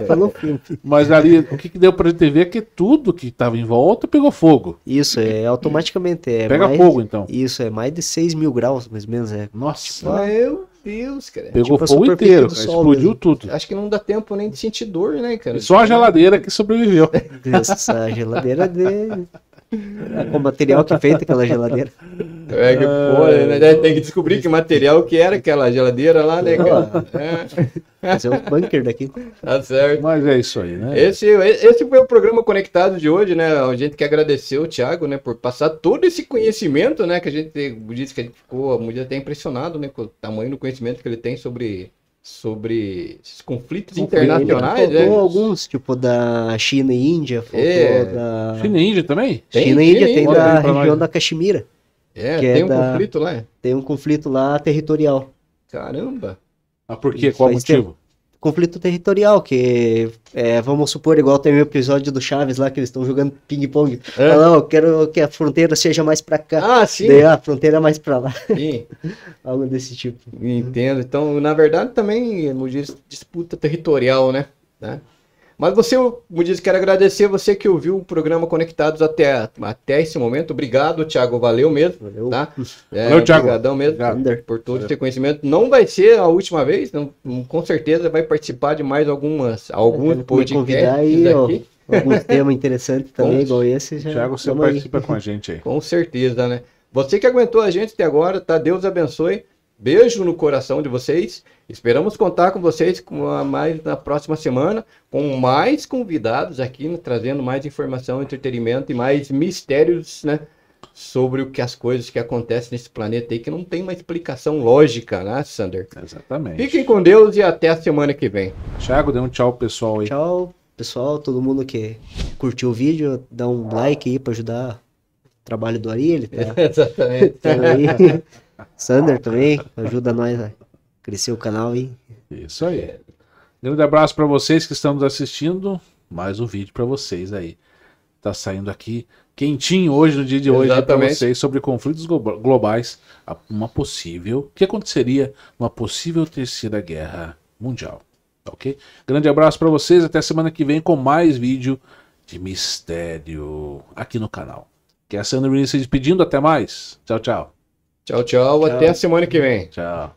[SPEAKER 1] Mas ali, o que, que deu pra gente ver é que tudo que tava em volta pegou fogo. Isso, é automaticamente. É
[SPEAKER 2] Pega mais, fogo,
[SPEAKER 3] então. Isso, é mais de 6 mil graus, mais ou menos. É. Nossa.
[SPEAKER 2] Tipo, Deus, cara. Pegou tipo, fogo inteiro, cara, explodiu mesmo. tudo. Acho que não dá tempo nem de sentir dor, né, cara? E só a
[SPEAKER 1] geladeira que sobreviveu. Deus, essa geladeira dele. É o material que feita aquela
[SPEAKER 3] geladeira.
[SPEAKER 2] É que, pô, ah, né, né? tem que descobrir que material que era aquela geladeira lá, né, cara?
[SPEAKER 1] É. Esse é o bunker daqui. Tá certo. Mas é isso aí, né? Esse,
[SPEAKER 2] esse foi o programa Conectado de hoje, né? A gente quer agradecer o Thiago, né, por passar todo esse conhecimento, né, que a gente disse que a gente ficou, muito tá até impressionado, né, com o tamanho do conhecimento que ele tem sobre sobre esses conflitos Sim, né? internacionais. Faltou é.
[SPEAKER 3] alguns, tipo da China e Índia, é. da. China
[SPEAKER 2] e Índia também? China e Índia tem, da região da Caxemira. É, tem é um da... conflito lá. É.
[SPEAKER 3] Tem um conflito lá territorial.
[SPEAKER 2] Caramba! Ah, por quê? Qual o motivo? Tempo
[SPEAKER 3] conflito territorial, que é, vamos supor, igual tem o um episódio do Chaves lá, que eles estão jogando ping-pong. É. não, eu quero que a fronteira seja mais para cá. Ah, sim. Daí ah, a
[SPEAKER 2] fronteira é mais para lá. Sim. Algo desse tipo. Entendo. Então, na verdade, também Mogi disputa territorial, né? né? Mas você, me disse, quero agradecer você que ouviu o programa Conectados até, até esse momento. Obrigado, Thiago. Valeu mesmo. Valeu, tá? é, valeu Thiago. Obrigadão mesmo Obrigado. por todo o seu conhecimento. Não vai ser a última vez, não, com certeza vai participar de mais algumas, alguns podcasts aí, aqui. Ó, alguns temas
[SPEAKER 3] interessantes também, com, igual esse. Já Thiago, você participa aí. com a gente aí.
[SPEAKER 2] Com certeza, né? Você que aguentou a gente até agora, tá? Deus abençoe. Beijo no coração de vocês. Esperamos contar com vocês com mais na próxima semana, com mais convidados aqui, né, trazendo mais informação, entretenimento e mais mistérios, né? Sobre o que as coisas que acontecem nesse planeta aí, que não tem uma explicação lógica, né, Sander? Exatamente. Fiquem com Deus e até a semana que vem. Thiago, dê um tchau pessoal aí. Tchau, pessoal, todo mundo
[SPEAKER 3] que curtiu o vídeo, dá um like aí para ajudar o trabalho do Ari, ele tá. Exatamente. Tá aí. Sander também, ajuda nós a crescer o canal,
[SPEAKER 1] hein? Isso aí. Grande abraço para vocês que estamos assistindo. Mais um vídeo para vocês aí. Tá saindo aqui quentinho hoje, no dia de hoje, para vocês sobre conflitos globais, uma possível, que aconteceria uma possível terceira guerra mundial. Ok? Grande abraço para vocês. Até semana que vem com mais vídeo de mistério aqui no canal. Que é a Sandra se despedindo. Até
[SPEAKER 2] mais. Tchau, tchau. Tchau, tchau. tchau. Até a semana que vem. Tchau.